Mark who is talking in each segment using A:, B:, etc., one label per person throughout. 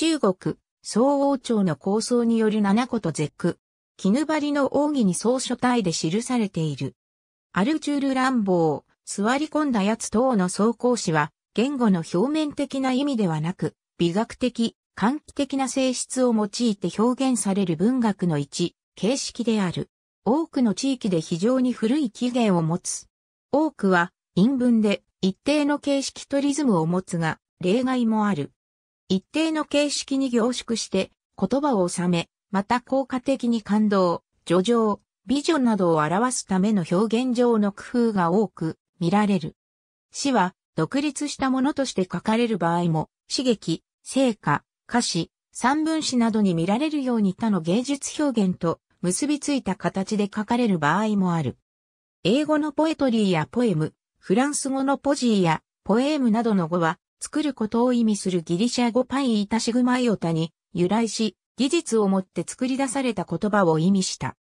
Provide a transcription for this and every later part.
A: 中国、総王朝の構想による七個と絶句。絹張りの奥義に総書体で記されている。アルチュール乱暴、座り込んだ奴等の総行使は、言語の表面的な意味ではなく、美学的、換気的な性質を用いて表現される文学の一、形式である。多くの地域で非常に古い起源を持つ。多くは、陰文で、一定の形式とリズムを持つが、例外もある。一定の形式に凝縮して言葉を収め、また効果的に感動、叙情、美女などを表すための表現上の工夫が多く見られる。詩は独立したものとして書かれる場合も、刺激、成果、歌詞、三文詩などに見られるように他の芸術表現と結びついた形で書かれる場合もある。英語のポエトリーやポエム、フランス語のポジーやポエームなどの語は作ることを意味するギリシャ語パイイタシグマイオタに由来し、技術をもって作り出された言葉を意味した。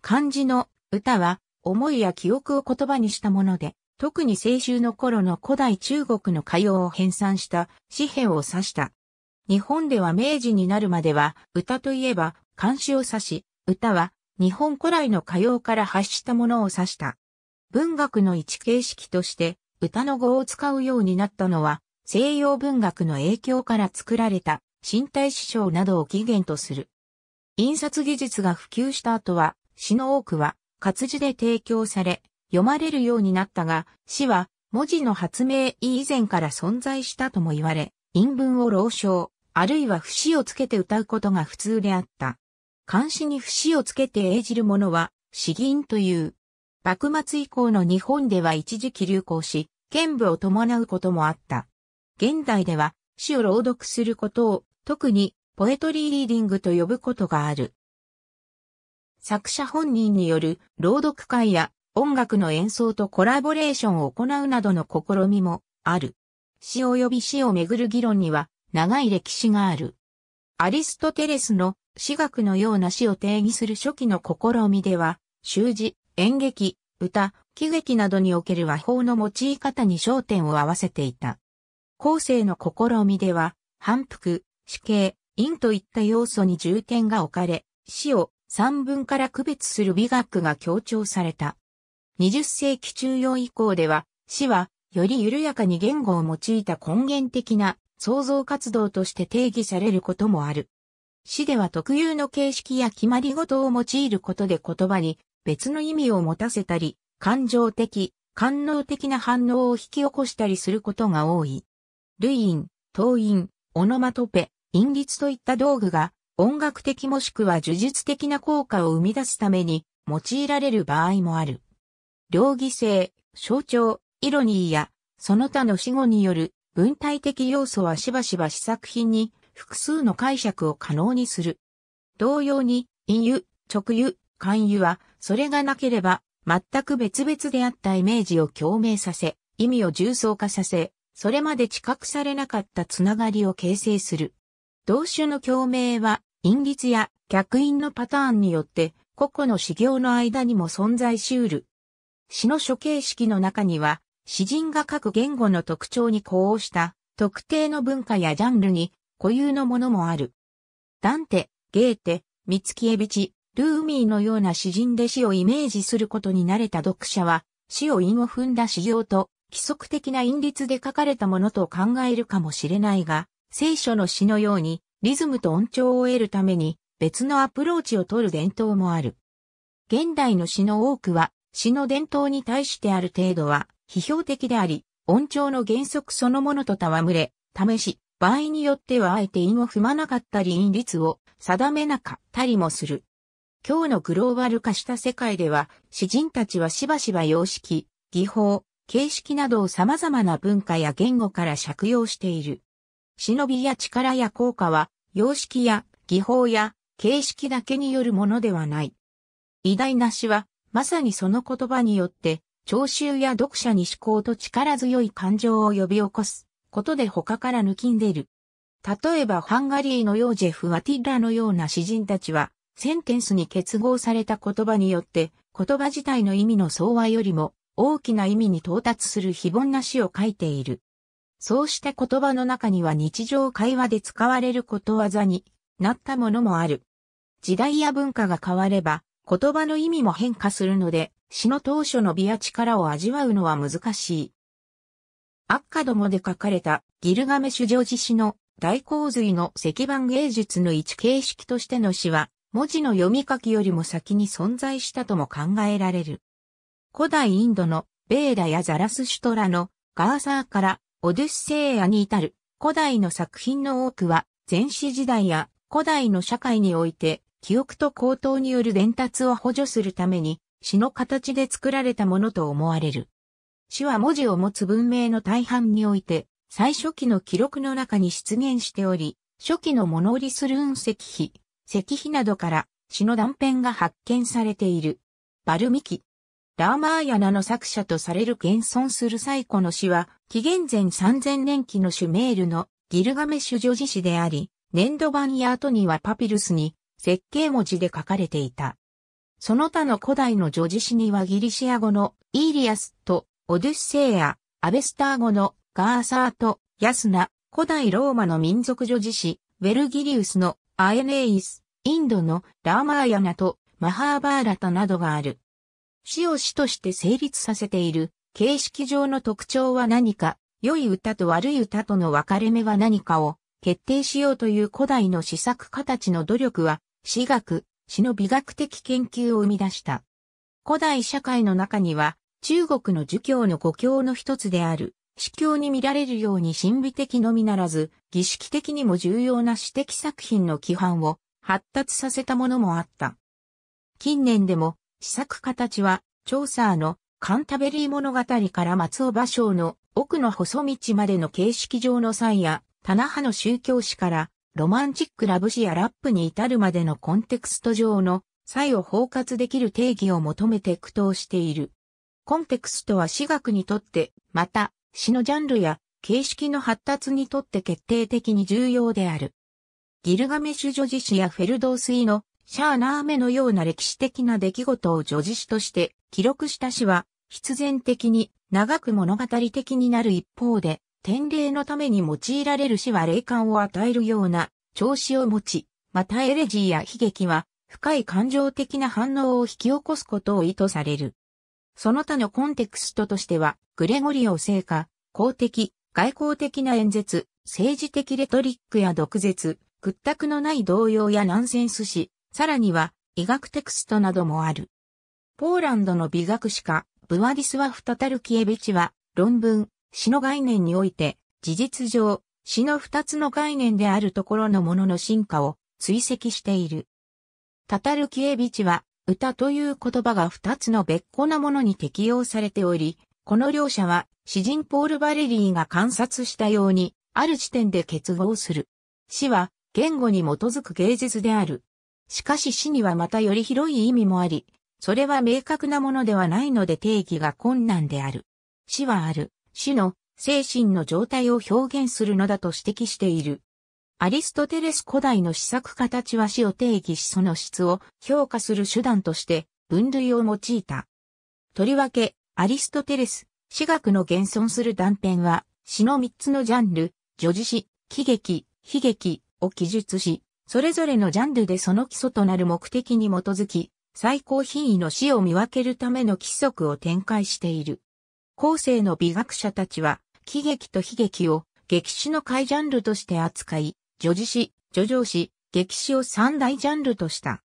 A: 漢字の歌は思いや記憶を言葉にしたもので、特に青春の頃の古代中国の歌謡を編纂した紙幣を指した。日本では明治になるまでは歌といえば漢詩を指し、歌は日本古来の歌謡から発したものを指した。文学の一形式として歌の語を使うようになったのは西洋文学の影響から作られた身体師匠などを起源とする。印刷技術が普及した後は、詩の多くは活字で提供され、読まれるようになったが、詩は文字の発明以前から存在したとも言われ、韻文を朗唱、あるいは節をつけて歌うことが普通であった。漢詩に節をつけて英じるものは、詩吟という。幕末以降の日本では一時期流行し、剣舞を伴うこともあった。現代では詩を朗読することを特にポエトリーリーディングと呼ぶことがある。作者本人による朗読会や音楽の演奏とコラボレーションを行うなどの試みもある。詩及び詩をめぐる議論には長い歴史がある。アリストテレスの詩学のような詩を定義する初期の試みでは、習字、演劇、歌、喜劇などにおける和法の用い方に焦点を合わせていた。後世の試みでは、反復、死刑、陰といった要素に重点が置かれ、死を三分から区別する美学が強調された。20世紀中央以降では、死はより緩やかに言語を用いた根源的な創造活動として定義されることもある。死では特有の形式や決まり事を用いることで言葉に別の意味を持たせたり、感情的、官能的な反応を引き起こしたりすることが多い。類印、党印、オノマトペ、韻律といった道具が音楽的もしくは呪術的な効果を生み出すために用いられる場合もある。両義性、象徴、イロニーやその他の死語による文体的要素はしばしば試作品に複数の解釈を可能にする。同様に、陰湯、直湯、寒湯は、それがなければ、全く別々であったイメージを共鳴させ、意味を重層化させ、それまで知覚されなかったつながりを形成する。同種の共鳴は、因律や客員のパターンによって、個々の修行の間にも存在しうる。詩の諸形式の中には、詩人が各言語の特徴に呼応した特定の文化やジャンルに固有のものもある。ダンテ、ゲーテ、ミツキエビチ、ルーミーのような詩人で詩をイメージすることに慣れた読者は、詩を韻を踏んだ詩行と規則的な韻律で書かれたものと考えるかもしれないが、聖書の詩のようにリズムと音調を得るために別のアプローチを取る伝統もある。現代の詩の多くは、詩の伝統に対してある程度は批評的であり、音調の原則そのものと戯れ、試し、場合によってはあえて韻を踏まなかったり韻律を定めなかったりもする。今日のグローバル化した世界では、詩人たちはしばしば様式、技法、形式などを様々な文化や言語から借用している。忍びや力や効果は、様式や技法や形式だけによるものではない。偉大なしは、まさにその言葉によって、聴衆や読者に思考と力強い感情を呼び起こすことで他から抜きんでる。例えばハンガリーのヨージェフ・ワティッラのような詩人たちは、センテンスに結合された言葉によって、言葉自体の意味の相和よりも、大きな意味に到達する非凡な詩を書いている。そうして言葉の中には日常会話で使われることわざになったものもある。時代や文化が変われば言葉の意味も変化するので詩の当初の美や力を味わうのは難しい。ッカどもで書かれたギルガメシュ女詩の大洪水の石版芸術の一形式としての詩は文字の読み書きよりも先に存在したとも考えられる。古代インドのベーダやザラスシュトラのガーサーからオデュッセイアに至る古代の作品の多くは前史時代や古代の社会において記憶と口頭による伝達を補助するために詩の形で作られたものと思われる。詩は文字を持つ文明の大半において最初期の記録の中に出現しており、初期のモノリスルーン石碑、石碑などから詩の断片が発見されている。バルミキ、ラーマーヤナの作者とされる現存する最古の詩は、紀元前3000年期のシュメールのギルガメシュ女子詩であり、粘土版や後にはパピルスに設計文字で書かれていた。その他の古代の女子詩にはギリシア語のイーリアスとオデュッセイやアベスター語のガーサーとヤスナ、古代ローマの民族女子詩、ウェルギリウスのアエネイス、インドのラーマーヤナとマハーバーラタなどがある。詩を詩として成立させている形式上の特徴は何か、良い歌と悪い歌との分かれ目は何かを決定しようという古代の試作家たちの努力は、詩学、詩の美学的研究を生み出した。古代社会の中には、中国の儒教の故教の一つである、詩教に見られるように神秘的のみならず、儀式的にも重要な詩的作品の規範を発達させたものもあった。近年でも試作形は、ちは、調査のカンタベリー物語から松尾芭蕉の奥の細道までの形式上の際や、棚派の宗教史からロマンチックラブ詩やラップに至るまでのコンテクスト上の際を包括できる定義を求めて苦闘している。コンテクストは私学にとって、また、詩のジャンルや形式の発達にとって決定的に重要である。ギルガメシュ女子詩やフェルドースイのシャーナーメのような歴史的な出来事を叙事詩として記録した詩は必然的に長く物語的になる一方で、典礼のために用いられる詩は霊感を与えるような調子を持ち、またエレジーや悲劇は深い感情的な反応を引き起こすことを意図される。その他のコンテクストとしては、グレゴリオ聖歌、公的、外交的な演説、政治的レトリックや毒舌、屈託のない動揺やナンセンス詩、さらには医学テクストなどもある。ポーランドの美学史家、ブワディスワフ・タタルキエビチは、論文、詩の概念において、事実上、詩の二つの概念であるところのものの進化を追跡している。タタルキエビチは、歌という言葉が二つの別個なものに適用されており、この両者は、詩人ポール・バレリーが観察したように、ある時点で結合する。詩は、言語に基づく芸術である。しかし死にはまたより広い意味もあり、それは明確なものではないので定義が困難である。死はある、死の精神の状態を表現するのだと指摘している。アリストテレス古代の試作形は死を定義しその質を評価する手段として分類を用いた。とりわけ、アリストテレス、死学の現存する断片は、死の三つのジャンル、叙事死、喜劇、悲劇を記述し、それぞれのジャンルでその基礎となる目的に基づき、最高品位の死を見分けるための規則を展開している。後世の美学者たちは、喜劇と悲劇を劇史の怪ジャンルとして扱い、叙事詩、叙情詩、劇史を三大ジャンルとした。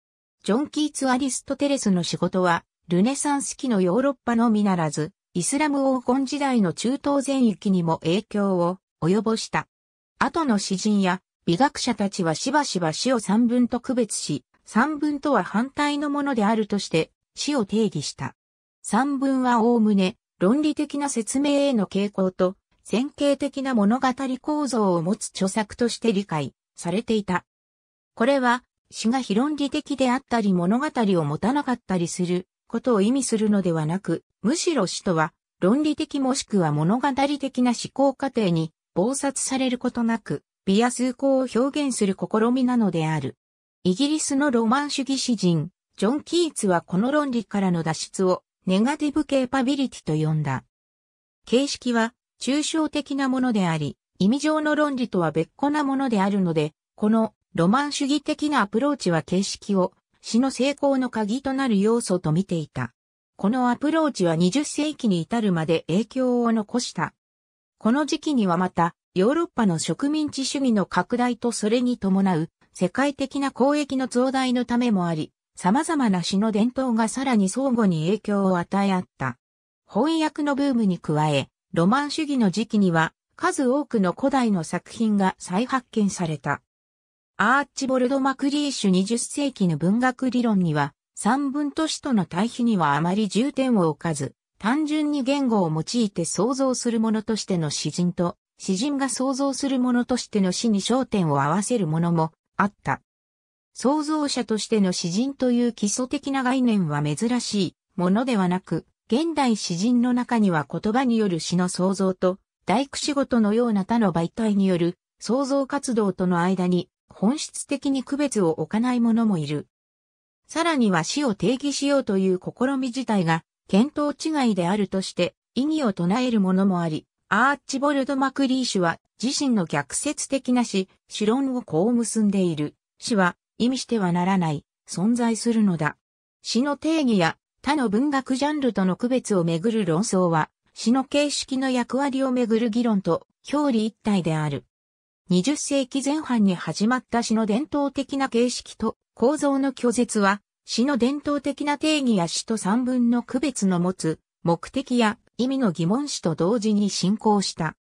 A: ジョン・キーツ・アリストテレスの仕事は、ルネサンス期のヨーロッパのみならず、イスラム黄金時代の中東全域にも影響を及ぼした。後の詩人や美学者たちはしばしば死を三分と区別し、三分とは反対のものであるとして死を定義した。三分はおおむね論理的な説明への傾向と典型的な物語構造を持つ著作として理解されていた。これは詩が非論理的であったり物語を持たなかったりすることを意味するのではなく、むしろ詩とは論理的もしくは物語的な思考過程に暴殺されることなくビア崇高を表現する試みなのである。イギリスのロマン主義詩人、ジョン・キーツはこの論理からの脱出をネガティブケーパビリティと呼んだ。形式は抽象的なものであり、意味上の論理とは別個なものであるので、このロマン主義的なアプローチは形式を詩の成功の鍵となる要素と見ていた。このアプローチは20世紀に至るまで影響を残した。この時期にはまた、ヨーロッパの植民地主義の拡大とそれに伴う世界的な交易の増大のためもあり、様々な詩の伝統がさらに相互に影響を与え合った。翻訳のブームに加え、ロマン主義の時期には数多くの古代の作品が再発見された。アーチボルド・マクリーシュ20世紀の文学理論には、三文都市との対比にはあまり重点を置かず、単純に言語を用いて創造するものとしての詩人と詩人が想像するものとしての詩に焦点を合わせるものもあった。創造者としての詩人という基礎的な概念は珍しいものではなく、現代詩人の中には言葉による詩の創造と、大工仕事のような他の媒体による創造活動との間に本質的に区別を置かない者もいる。さらには死を定義しようという試み自体が、見当違いであるとして、意義を唱えるものもあり、アーチボルド・マクリー氏は自身の逆説的な詩、詩論をこう結んでいる。詩は意味してはならない、存在するのだ。詩の定義や他の文学ジャンルとの区別をめぐる論争は、詩の形式の役割をめぐる議論と表裏一体である。20世紀前半に始まった詩の伝統的な形式と構造の拒絶は、詩の伝統的な定義や詩と三分の区別の持つ目的や意味の疑問詞と同時に進行した。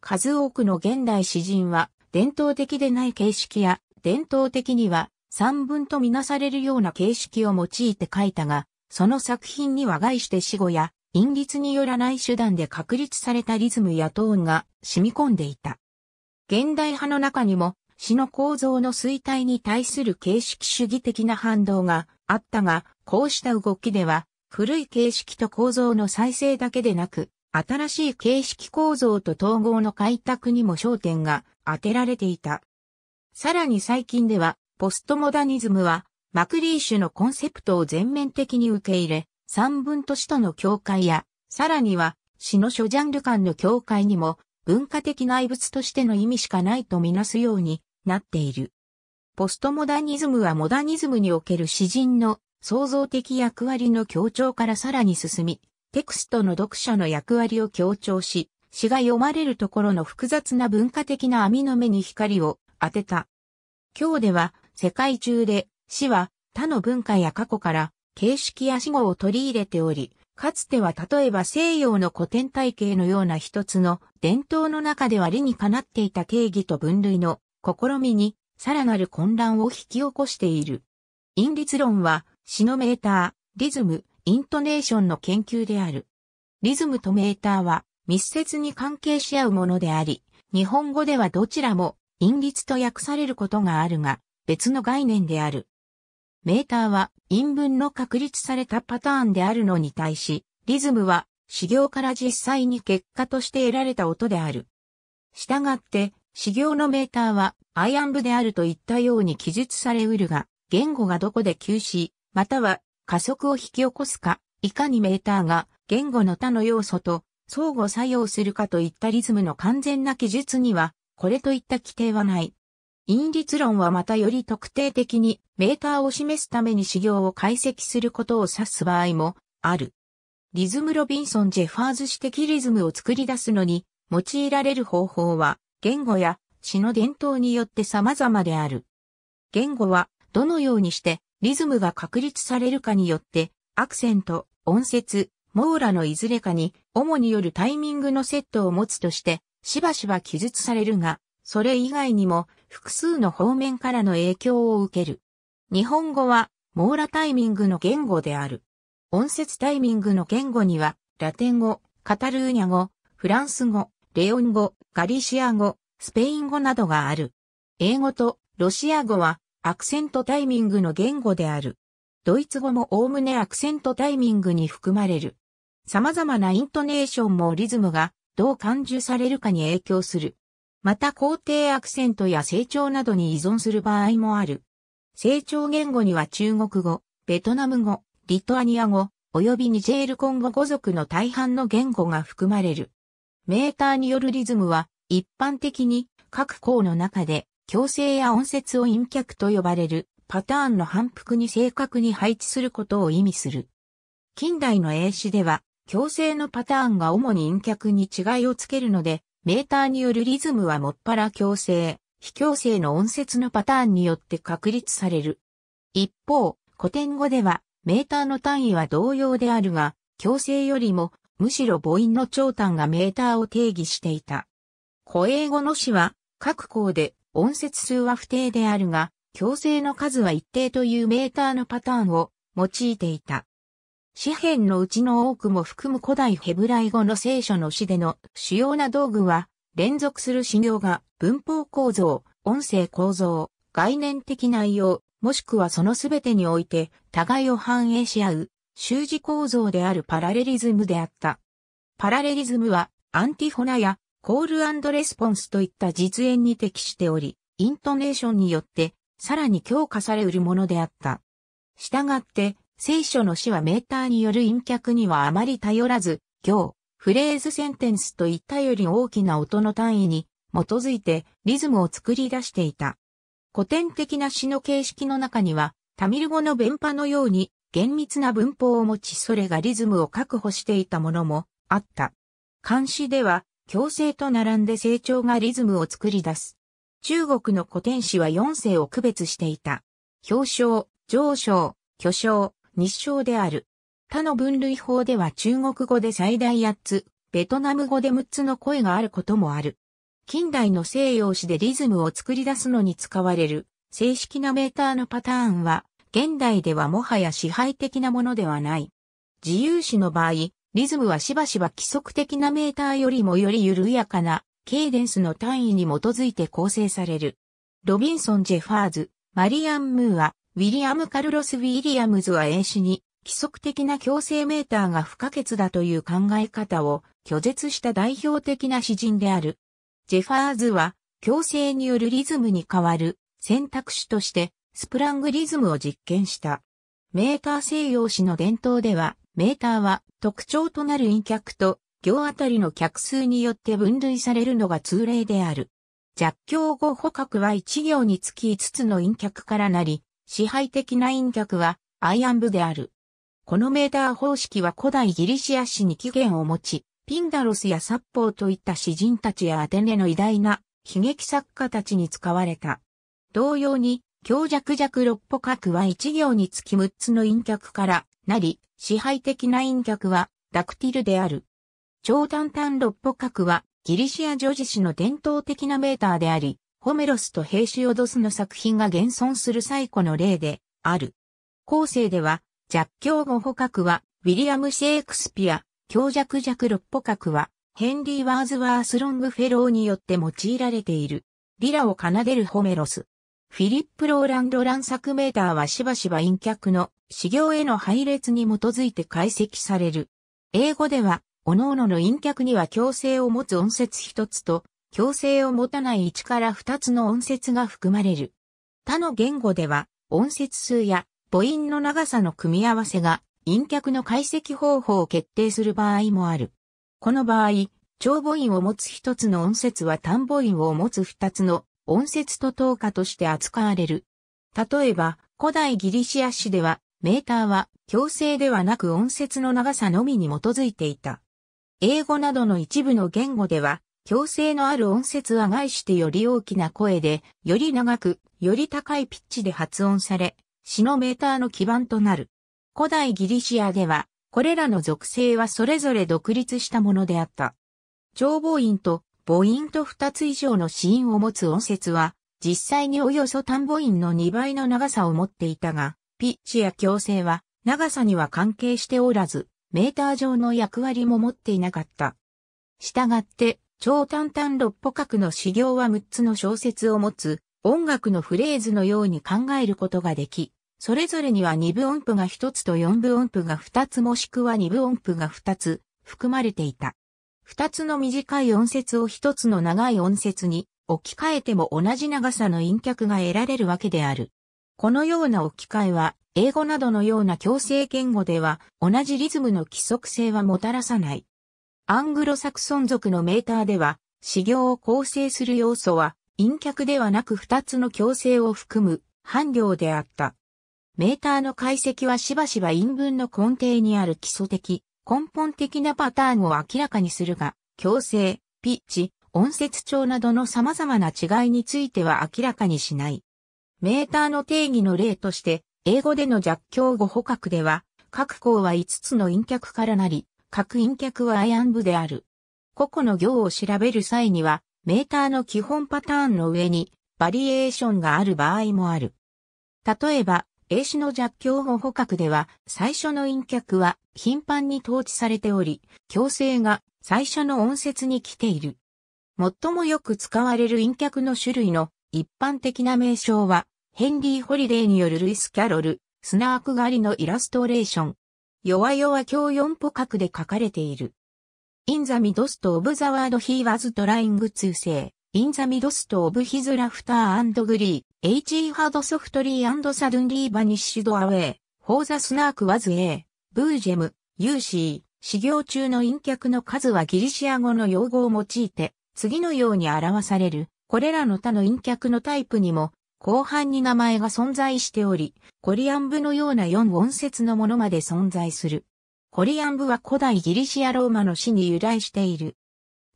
A: 数多くの現代詩人は、伝統的でない形式や、伝統的には、散文とみなされるような形式を用いて書いたが、その作品には外して死後や、陰律によらない手段で確立されたリズムやトーンが染み込んでいた。現代派の中にも、詩の構造の衰退に対する形式主義的な反動があったが、こうした動きでは、古い形式と構造の再生だけでなく、新しい形式構造と統合の開拓にも焦点が当てられていた。さらに最近では、ポストモダニズムは、マクリーシュのコンセプトを全面的に受け入れ、三分都市との境界や、さらには、詩の諸ジャンル間の境界にも、文化的内物としての意味しかないとみなすようになっている。ポストモダニズムはモダニズムにおける詩人の創造的役割の強調からさらに進み、テクストの読者の役割を強調し、詩が読まれるところの複雑な文化的な網の目に光を当てた。今日では世界中で詩は他の文化や過去から形式や死語を取り入れており、かつては例えば西洋の古典体系のような一つの伝統の中では理にかなっていた定義と分類の試みにさらなる混乱を引き起こしている。因律論は詩のメーター、リズム、イントネーションの研究である。リズムとメーターは密接に関係し合うものであり、日本語ではどちらも韻律と訳されることがあるが、別の概念である。メーターは韻文の確立されたパターンであるのに対し、リズムは修行から実際に結果として得られた音である。従って、修行のメーターはアイアン部であるといったように記述されうるが、言語がどこで休止、または加速を引き起こすか、いかにメーターが言語の他の要素と相互作用するかといったリズムの完全な記述には、これといった規定はない。因律論はまたより特定的にメーターを示すために指標を解析することを指す場合もある。リズムロビンソン・ジェファーズ指的リズムを作り出すのに用いられる方法は言語や詩の伝統によって様々である。言語はどのようにしてリズムが確立されるかによって、アクセント、音節、網羅のいずれかに、主によるタイミングのセットを持つとして、しばしば記述されるが、それ以外にも複数の方面からの影響を受ける。日本語は、網羅タイミングの言語である。音節タイミングの言語には、ラテン語、カタルーニャ語、フランス語、レオン語、ガリシア語、スペイン語などがある。英語とロシア語はアクセントタイミングの言語である。ドイツ語もおおむねアクセントタイミングに含まれる。様々なイントネーションもリズムがどう感受されるかに影響する。また肯定アクセントや成長などに依存する場合もある。成長言語には中国語、ベトナム語、リトアニア語、及びニジェールコンゴ語族の大半の言語が含まれる。メーターによるリズムは一般的に各項の中で強制や音節を陰脚と呼ばれるパターンの反復に正確に配置することを意味する。近代の英詞では、強制のパターンが主に陰脚に違いをつけるので、メーターによるリズムはもっぱら強制、非強制の音節のパターンによって確立される。一方、古典語では、メーターの単位は同様であるが、強制よりも、むしろ母音の長短がメーターを定義していた。古英語の詞は、各項で音節数は不定であるが、強制の数は一定というメーターのパターンを用いていた。詩編のうちの多くも含む古代ヘブライ語の聖書の詩での主要な道具は、連続する資料が文法構造、音声構造、概念的内容、もしくはそのすべてにおいて、互いを反映し合う、習字構造であるパラレリズムであった。パラレリズムは、アンティフォナやコールレスポンスといった実演に適しており、イントネーションによってさらに強化されうるものであった。したがって、聖書の詩はメーターによる陰脚にはあまり頼らず、行、フレーズセンテンスといったより大きな音の単位に基づいてリズムを作り出していた。古典的な詩の形式の中には、タミル語の弁派のように厳密な文法を持ちそれがリズムを確保していたものもあった。漢詩では共生と並んで成長がリズムを作り出す。中国の古典史は4世を区別していた。表彰、上昇、巨匠、日照である。他の分類法では中国語で最大8つ、ベトナム語で6つの声があることもある。近代の西洋史でリズムを作り出すのに使われる正式なメーターのパターンは現代ではもはや支配的なものではない。自由史の場合、リズムはしばしば規則的なメーターよりもより緩やかな、ケイデンスの単位に基づいて構成される。ロビンソン・ジェファーズ、マリアン・ムーア、ウィリアム・カルロス・ウィリアムズは英詞に規則的な強制メーターが不可欠だという考え方を拒絶した代表的な詩人である。ジェファーズは強制によるリズムに代わる選択肢としてスプラングリズムを実験した。メーター西洋史の伝統ではメーターは特徴となる陰脚と行あたりの客数によって分類されるのが通例である。弱強後捕獲は一行につき5つの陰脚からなり、支配的な陰脚はアイアン部である。このメーター方式は古代ギリシア史に起源を持ち、ピンダロスやサッポーといった詩人たちやアテネの偉大な悲劇作家たちに使われた。同様に、強弱弱六歩角は一行につき6つの陰脚からなり、支配的な陰脚はダクティルである。超短短六歩角はギリシア女子史の伝統的なメーターであり、ホメロスとヘーシオドスの作品が現存する最古の例である。後世では、弱強五歩角はウィリアム・シェイクスピア、強弱弱六歩角はヘンリー・ワーズワース・ロングフェローによって用いられている。リラを奏でるホメロス。フィリップ・ローランド・ラン作メーターはしばしば陰脚の資料への配列に基づいて解析される。英語では、各々の陰脚には強制を持つ音節一つと、強制を持たない1から2つの音節が含まれる。他の言語では、音節数や母音の長さの組み合わせが陰脚の解析方法を決定する場合もある。この場合、長母音を持つ一つの音節は短母音を持つ二つの音節と等価として扱われる。例えば、古代ギリシア史では、メーターは強制ではなく音節の長さのみに基づいていた。英語などの一部の言語では、強制のある音節は外してより大きな声で、より長く、より高いピッチで発音され、詩のメーターの基盤となる。古代ギリシアでは、これらの属性はそれぞれ独立したものであった。長望院と母音と2つ以上の子音を持つ音節は、実際におよそ単母音の2倍の長さを持っていたが、ピッチや強制は長さには関係しておらず、メーター上の役割も持っていなかった。したがって、超単単六歩角の修行は6つの小節を持つ、音楽のフレーズのように考えることができ、それぞれには二部音符が1つと四部音符が2つもしくは二部音符が2つ含まれていた。二つの短い音節を一つの長い音節に置き換えても同じ長さの陰脚が得られるわけである。このような置き換えは、英語などのような強制言語では、同じリズムの規則性はもたらさない。アングロサクソン族のメーターでは、始行を構成する要素は、陰脚ではなく二つの強制を含む、伴量であった。メーターの解析はしばしば陰文の根底にある基礎的、根本的なパターンを明らかにするが、強制、ピッチ、音節調などの様々な違いについては明らかにしない。メーターの定義の例として、英語での弱強語捕獲では、各項は5つの陰脚からなり、各陰脚はアイアン部である。個々の行を調べる際には、メーターの基本パターンの上に、バリエーションがある場合もある。例えば、英子の弱境後捕獲では、最初の陰脚は頻繁に統治されており、強制が最初の音節に来ている。最もよく使われる陰脚の種類の一般的な名称は、ヘンリー・ホリデーによるルイス・キャロル、スナーク狩りのイラストレーション。弱々強4捕獲で書かれている。インザミドスト・オブ・ザ・ワード・ヒー・ word he was t イ。ンザミドス o オブヒズラフター midst o HE ハードソフトリーサドゥンリーバニッシュドアウェイ、フォーザスナークワズ A、ブージェム、ユーシー、修行中の陰脚の数はギリシア語の用語を用いて、次のように表される。これらの他の陰脚のタイプにも、後半に名前が存在しており、コリアンブのような四音節のものまで存在する。コリアンブは古代ギリシアローマの死に由来している。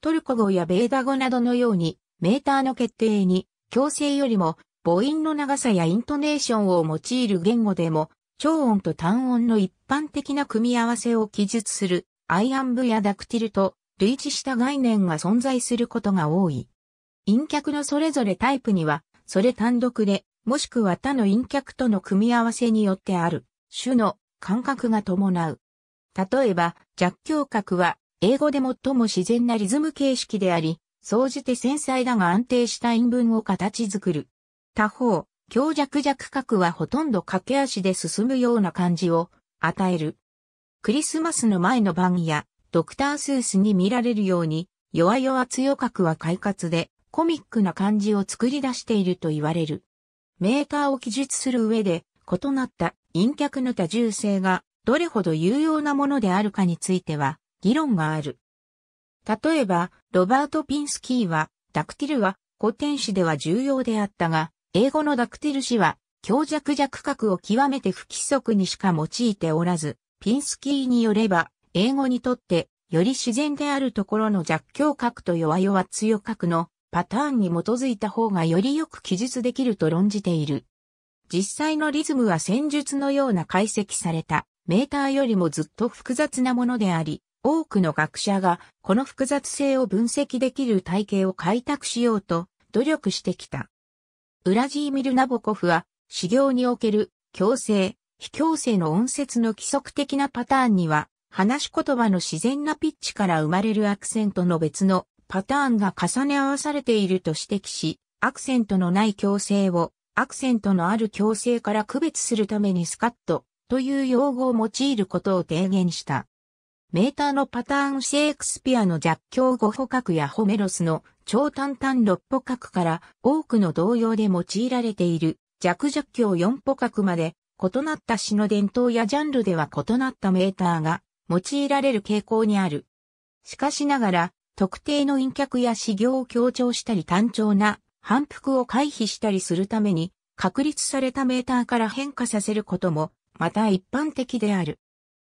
A: トルコ語やベーダ語などのように、メーターの決定に、強制よりも母音の長さやイントネーションを用いる言語でも、超音と単音の一般的な組み合わせを記述するアアインブやダクティルと類似した概念が存在することが多い。陰脚のそれぞれタイプには、それ単独で、もしくは他の陰脚との組み合わせによってある、種の感覚が伴う。例えば、弱強角は、英語で最も自然なリズム形式であり、総じて繊細だが安定した韻文を形作る。他方、強弱弱角はほとんど駆け足で進むような感じを与える。クリスマスの前の晩や、ドクタースースに見られるように、弱々強角は快活で、コミックな感じを作り出していると言われる。メーカーを記述する上で、異なった陰脚の多重性が、どれほど有用なものであるかについては、議論がある。例えば、ロバート・ピンスキーは、ダクティルは古典史では重要であったが、英語のダクティル詞は、強弱弱角を極めて不規則にしか用いておらず、ピンスキーによれば、英語にとって、より自然であるところの弱強角と弱弱強角のパターンに基づいた方がよりよく記述できると論じている。実際のリズムは戦術のような解析されたメーターよりもずっと複雑なものであり、多くの学者がこの複雑性を分析できる体系を開拓しようと努力してきた。ウラジーミル・ナボコフは、修行における、強制、非強制の音節の規則的なパターンには、話し言葉の自然なピッチから生まれるアクセントの別のパターンが重ね合わされていると指摘し、アクセントのない強制を、アクセントのある強制から区別するためにスカットという用語を用いることを提言した。メーターのパターンシェイクスピアの弱強語捕獲やホメロスの超短短六歩角から多くの同様で用いられている弱弱強四歩角まで異なった詩の伝統やジャンルでは異なったメーターが用いられる傾向にある。しかしながら、特定の陰脚や詩行を強調したり単調な反復を回避したりするために、確立されたメーターから変化させることも、また一般的である。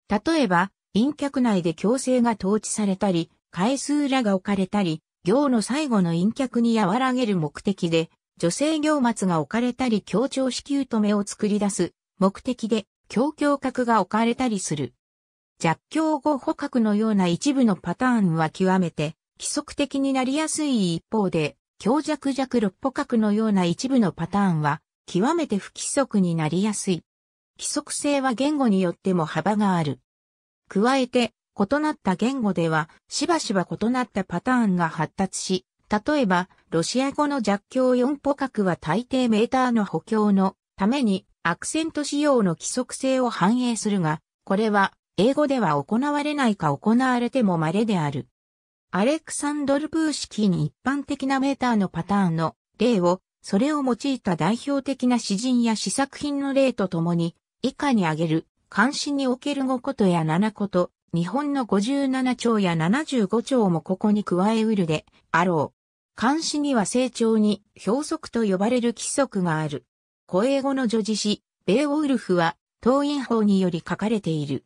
A: 例えば、陰脚内で強制が統治されたり、回数裏が置かれたり、行の最後の陰脚に和らげる目的で、女性行末が置かれたり協調子宮止めを作り出す目的で、強強格が置かれたりする。弱強語捕獲のような一部のパターンは極めて規則的になりやすい一方で、強弱弱六捕獲のような一部のパターンは極めて不規則になりやすい。規則性は言語によっても幅がある。加えて、異なった言語では、しばしば異なったパターンが発達し、例えば、ロシア語の弱強4歩角は大抵メーターの補強のために、アクセント仕様の規則性を反映するが、これは、英語では行われないか行われても稀である。アレクサンドル・ブーシキに一般的なメーターのパターンの例を、それを用いた代表的な詩人や詩作品の例とともに、以下に挙げる、監視における5ことや7こと、日本の57兆や75兆もここに加えうるであろう。監視には成長に標則と呼ばれる規則がある。古英語の助児詩、ベーオウルフは、党員法により書かれている。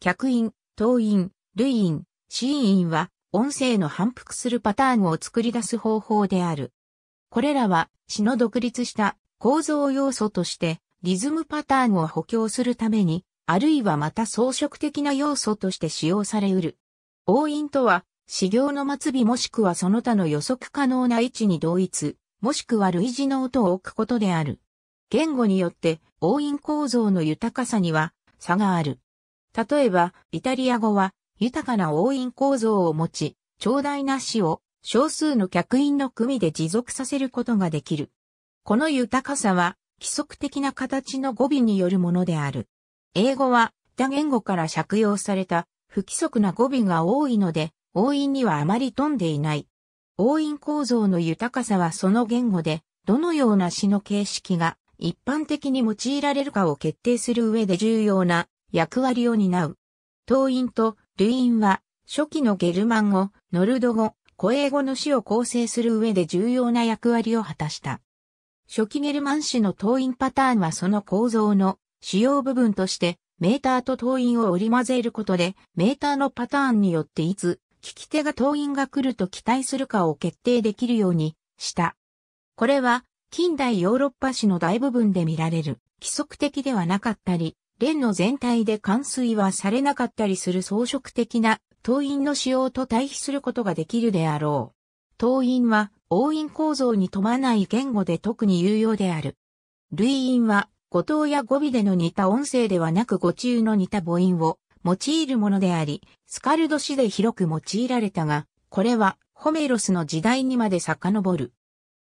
A: 客員、党員、類員、ン員は、音声の反復するパターンを作り出す方法である。これらは、詩の独立した構造要素として、リズムパターンを補強するためにあるいはまた装飾的な要素として使用されうる。応印とは、修行の末尾もしくはその他の予測可能な位置に同一、もしくは類似の音を置くことである。言語によって応印構造の豊かさには差がある。例えば、イタリア語は豊かな応印構造を持ち、長大な詩を少数の客員の組で持続させることができる。この豊かさは規則的な形の語尾によるものである。英語は他言語から借用された不規則な語尾が多いので、応印にはあまり富んでいない。応印構造の豊かさはその言語で、どのような詩の形式が一般的に用いられるかを決定する上で重要な役割を担う。東印と類印は、初期のゲルマン語、ノルド語、古英語の詩を構成する上で重要な役割を果たした。初期ゲルマン詩の東印パターンはその構造の主要部分としてメーターと党員を織り交ぜることで、メーターのパターンによっていつ、聞き手が党員が来ると期待するかを決定できるようにした。これは、近代ヨーロッパ史の大部分で見られる、規則的ではなかったり、連の全体で完遂はされなかったりする装飾的な党員の使用と対比することができるであろう。党員は、応印構造に富まない言語で特に有用である。類印は、語頭や語尾での似た音声ではなく語中の似た母音を用いるものであり、スカルド詩で広く用いられたが、これはホメロスの時代にまで遡る。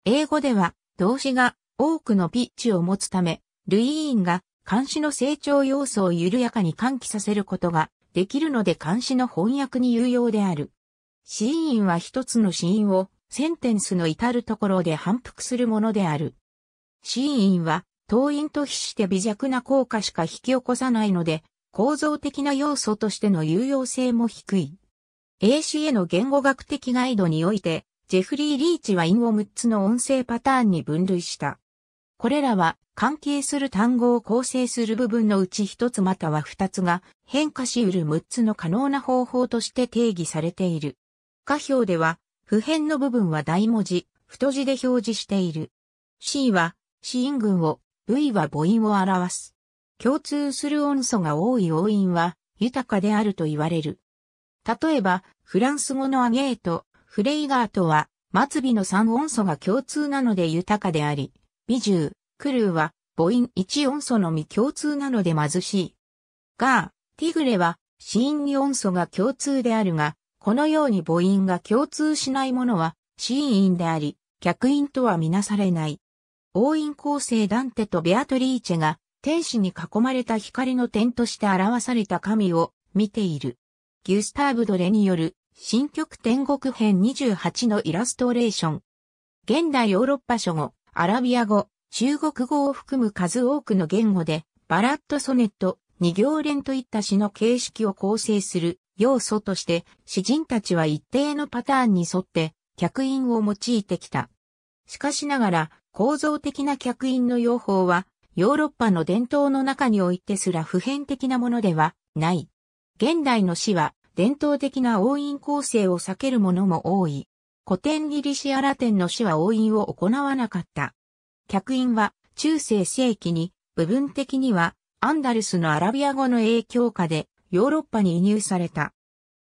A: 英語では動詞が多くのピッチを持つため、ルイーンが漢詩の成長要素を緩やかに喚起させることができるので漢詩の翻訳に有用である。シーンは一つのシーンをセンテンスの至るところで反復するものである。シーンは党員と比して微弱な効果しか引き起こさないので、構造的な要素としての有用性も低い。ACA の言語学的ガイドにおいて、ジェフリー・リーチは韻を6つの音声パターンに分類した。これらは関係する単語を構成する部分のうち1つまたは2つが変化し得る6つの可能な方法として定義されている。下表では、普遍の部分は大文字、太字で表示している。C は、死因群を V は母音を表す。共通する音素が多い音韻は豊かであると言われる。例えば、フランス語のアゲート、フレイガーとは末尾の3音素が共通なので豊かであり、美獣、クルーは母音1音素のみ共通なので貧しい。ガー、ティグレは死因2音素が共通であるが、このように母音が共通しないものは子因であり、客員とはみなされない。王院構成ダンテとベアトリーチェが天使に囲まれた光の点として表された神を見ている。ギュスターブ・ドレによる新曲天国編28のイラストレーション。現代ヨーロッパ書語、アラビア語、中国語を含む数多くの言語で、バラットソネット、二行連といった詩の形式を構成する要素として、詩人たちは一定のパターンに沿って、客員を用いてきた。しかしながら、構造的な客員の用法は、ヨーロッパの伝統の中においてすら普遍的なものではない。現代の詩は、伝統的な応印構成を避けるものも多い。古典ギリシアラテンの詩は応印を行わなかった。客員は、中世世紀に、部分的には、アンダルスのアラビア語の影響下で、ヨーロッパに移入された。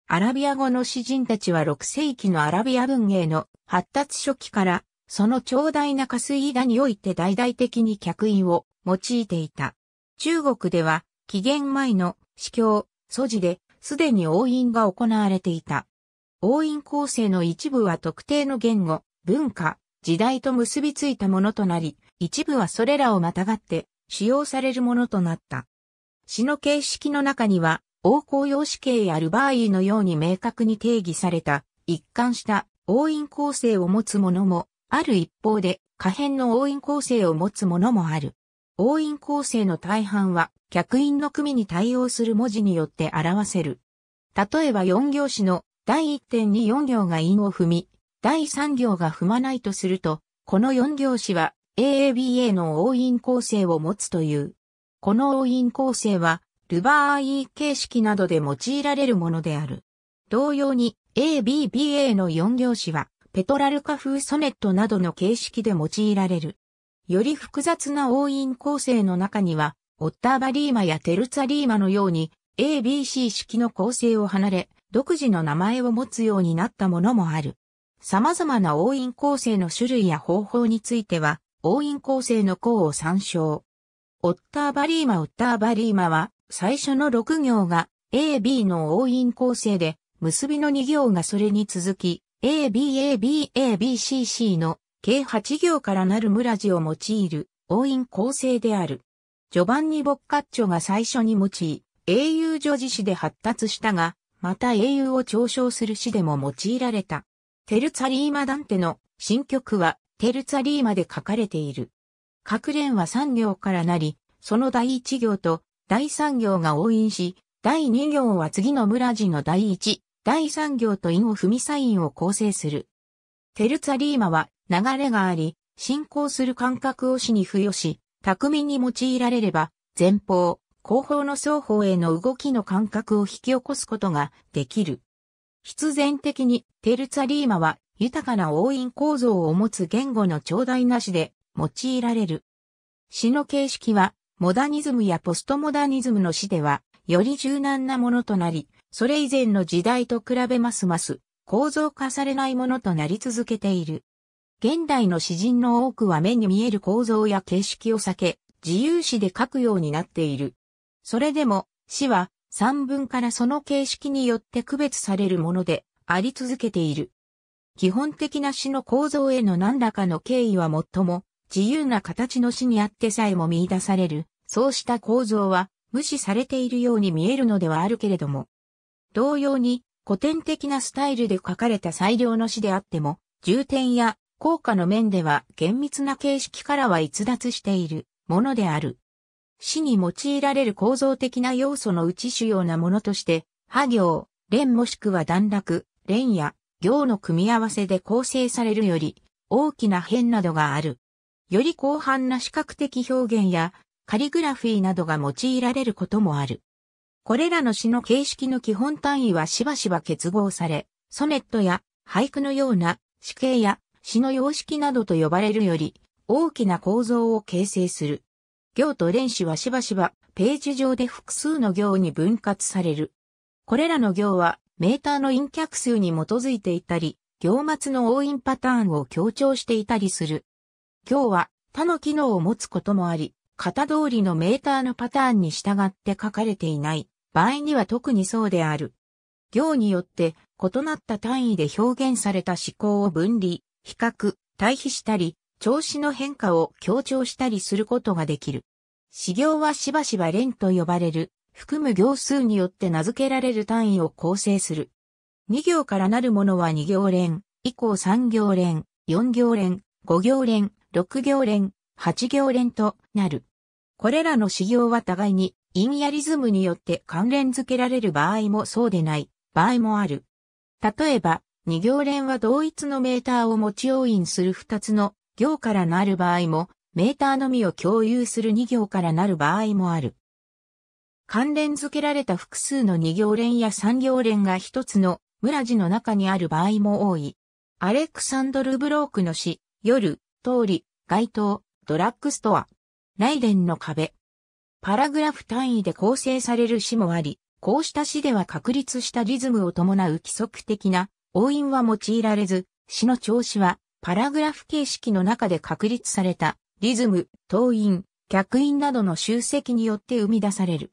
A: アラビア語の詩人たちは6世紀のアラビア文芸の発達初期からその長大な下水田において大々的に客員を用いていた。中国では、紀元前の司教、素地で、すでに応印が行われていた。応印構成の一部は特定の言語、文化、時代と結びついたものとなり、一部はそれらをまたがって使用されるものとなった。詩の形式の中には、王公用紙形やルバーイのように明確に定義された、一貫した応印構成を持つものもある一方で、可変の応印構成を持つものもある。応印構成の大半は、客員の組に対応する文字によって表せる。例えば4行詞の第1点に4行が印を踏み、第3行が踏まないとすると、この4行詞は AABA の応印構成を持つという。この応印構成は、ルバー E 形式などで用いられるものである。同様に ABBA の4行詞は、ペトラルカ風ソネットなどの形式で用いられる。より複雑な応印構成の中には、オッターバリーマやテルツァリーマのように ABC 式の構成を離れ、独自の名前を持つようになったものもある。様々な応印構成の種類や方法については、応印構成の項を参照。オッターバリーマオッターバリーマは、最初の6行が A、B の応印構成で、結びの2行がそれに続き、ABABABCC の計8行からなる村字を用いる応印構成である。序盤にボッカッチョが最初に用い、英雄女子詩で発達したが、また英雄を嘲笑する詩でも用いられた。テルツァリーマ・ダンテの新曲はテルツァリーマで書かれている。各連は3行からなり、その第1行と第3行が応印し、第2行は次の村字の第1、第三行と韻を踏みサインを構成する。テルツァリーマは流れがあり、進行する感覚を詞に付与し、巧みに用いられれば、前方、後方の双方への動きの感覚を引き起こすことができる。必然的にテルツァリーマは豊かな応印構造を持つ言語の長大なしで用いられる。詩の形式はモダニズムやポストモダニズムの詩ではより柔軟なものとなり、それ以前の時代と比べますます構造化されないものとなり続けている。現代の詩人の多くは目に見える構造や形式を避け、自由詩で書くようになっている。それでも、詩は散文からその形式によって区別されるものであり続けている。基本的な詩の構造への何らかの敬意はもっとも、自由な形の詩にあってさえも見出される、そうした構造は無視されているように見えるのではあるけれども、同様に古典的なスタイルで書かれた最良の詩であっても、重点や効果の面では厳密な形式からは逸脱しているものである。詩に用いられる構造的な要素のうち主要なものとして、波行、連もしくは段落、連や行の組み合わせで構成されるより大きな変などがある。より広範な視覚的表現やカリグラフィーなどが用いられることもある。これらの詩の形式の基本単位はしばしば結合され、ソネットや俳句のような詩形や詩の様式などと呼ばれるより大きな構造を形成する。行と連詩はしばしばページ上で複数の行に分割される。これらの行はメーターの陰脚数に基づいていたり、行末の応印パターンを強調していたりする。行は他の機能を持つこともあり、型通りのメーターのパターンに従って書かれていない。場合には特にそうである。行によって異なった単位で表現された思考を分離、比較、対比したり、調子の変化を強調したりすることができる。始行はしばしば連と呼ばれる、含む行数によって名付けられる単位を構成する。二行からなるものは二行連、以降三行連、四行連、五行連、六行連、八行連となる。これらの始行は互いにインヤリズムによって関連づけられる場合もそうでない場合もある。例えば、二行連は同一のメーターを持ち要因する二つの行からなる場合も、メーターのみを共有する二行からなる場合もある。関連づけられた複数の二行連や三行連が一つの村字の中にある場合も多い。アレクサンドル・ブロークの詩、夜、通り、街灯、ドラッグストア、ライデンの壁。パラグラフ単位で構成される詩もあり、こうした詩では確立したリズムを伴う規則的な応印は用いられず、詩の調子はパラグラフ形式の中で確立されたリズム、当印、客印などの集積によって生み出される。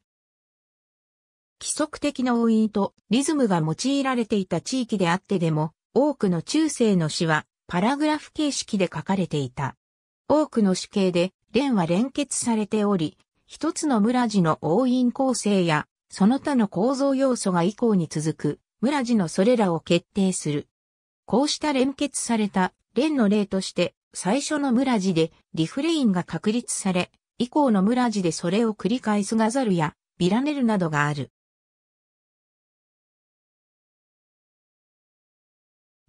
A: 規則的な応印とリズムが用いられていた地域であってでも、多くの中世の詩はパラグラフ形式で書かれていた。多くの詩形で連は連結されており、一つの村寺の応印構成や、その他の構造要素が以降に続く、村寺のそれらを決定する。こうした連結された連の例として、最初の村寺でリフレインが確立され、以降の村寺でそれを繰り返すガザルやビラネルなどがある。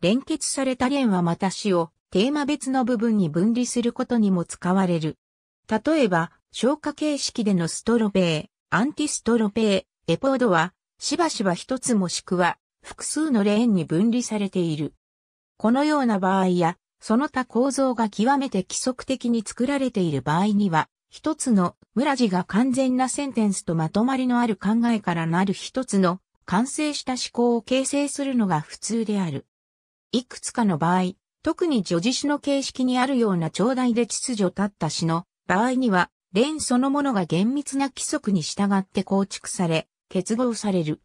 A: 連結された連はまた詩をテーマ別の部分に分離することにも使われる。例えば、消化形式でのストロベー、アンティストロベー、エポードは、しばしば一つもしくは、複数のレーンに分離されている。このような場合や、その他構造が極めて規則的に作られている場合には、一つの村字が完全なセンテンスとまとまりのある考えからなる一つの完成した思考を形成するのが普通である。いくつかの場合、特に叙字詩の形式にあるような長大で秩序立った詩の場合には、連そのものが厳密な規則に従って構築され、結合される。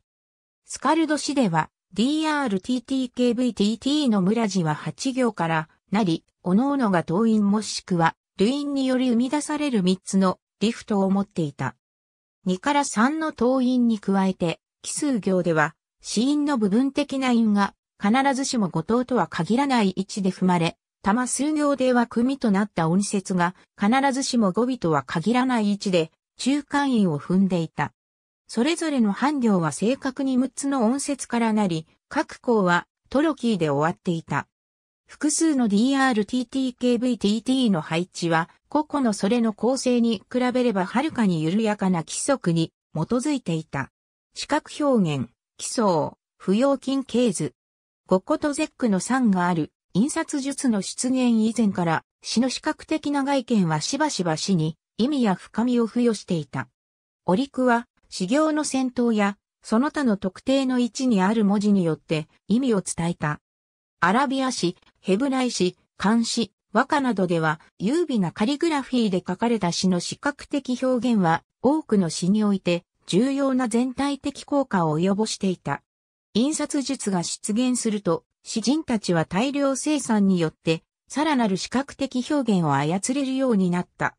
A: スカルド市では、DRTTKVTT の村字は8行からなり、各々が党員もしくは、類員により生み出される3つのリフトを持っていた。2から3の党員に加えて、奇数行では、死因の部分的な因が、必ずしも後藤とは限らない位置で踏まれ、玉数行では組となった音節が必ずしも語尾とは限らない位置で中間位を踏んでいた。それぞれの半行は正確に6つの音節からなり、各項はトロキーで終わっていた。複数の DRTTKVTT の配置は個々のそれの構成に比べればはるかに緩やかな規則に基づいていた。視覚表現、基礎、不要筋系図。ゴことゼックの3がある印刷術の出現以前から、詩の視覚的な外見はしばしば詩に意味や深みを付与していた。折句は、詩行の先頭や、その他の特定の位置にある文字によって意味を伝えた。アラビア詩、ヘブライ詩、漢詩、和歌などでは、優美なカリグラフィーで書かれた詩の視覚的表現は、多くの詩において、重要な全体的効果を及ぼしていた。印刷術が出現すると、詩人たちは大量生産によって、さらなる視覚的表現を操れるようになった。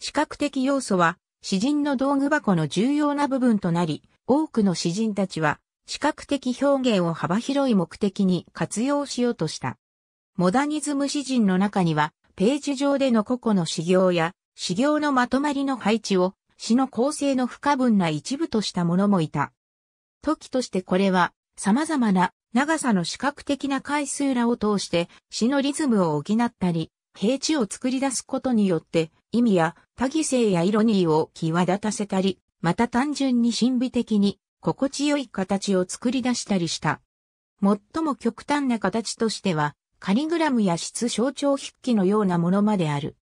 A: 視覚的要素は、詩人の道具箱の重要な部分となり、多くの詩人たちは、視覚的表現を幅広い目的に活用しようとした。モダニズム詩人の中には、ページ上での個々の修行や、修行のまとまりの配置を、詩の構成の不可分な一部としたものもいた。時としてこれは、様々な長さの視覚的な回数らを通して詩のリズムを補ったり、平地を作り出すことによって意味や多義性やイロニーを際立たせたり、また単純に神秘的に心地よい形を作り出したりした。最も極端な形としては、カリグラムや質象徴筆記のようなものまである。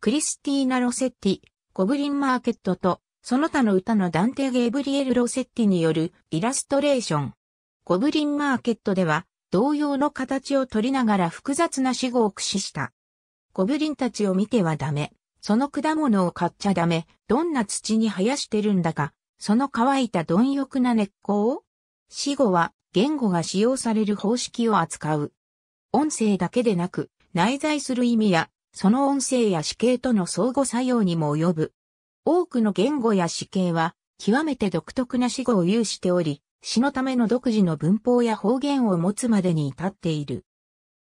A: クリスティーナ・ロセッティ、ゴブリン・マーケットと、その他の歌のダンテ・ゲイブリエル・ロセッティによるイラストレーション、ゴブリンマーケットでは、同様の形を取りながら複雑な死語を駆使した。ゴブリンたちを見てはダメ。その果物を買っちゃダメ。どんな土に生やしてるんだか、その乾いた貪欲な根っこを死語は言語が使用される方式を扱う。音声だけでなく、内在する意味や、その音声や死刑との相互作用にも及ぶ。多くの言語や死刑は、極めて独特な死語を有しており、詩のための独自の文法や方言を持つまでに至っている。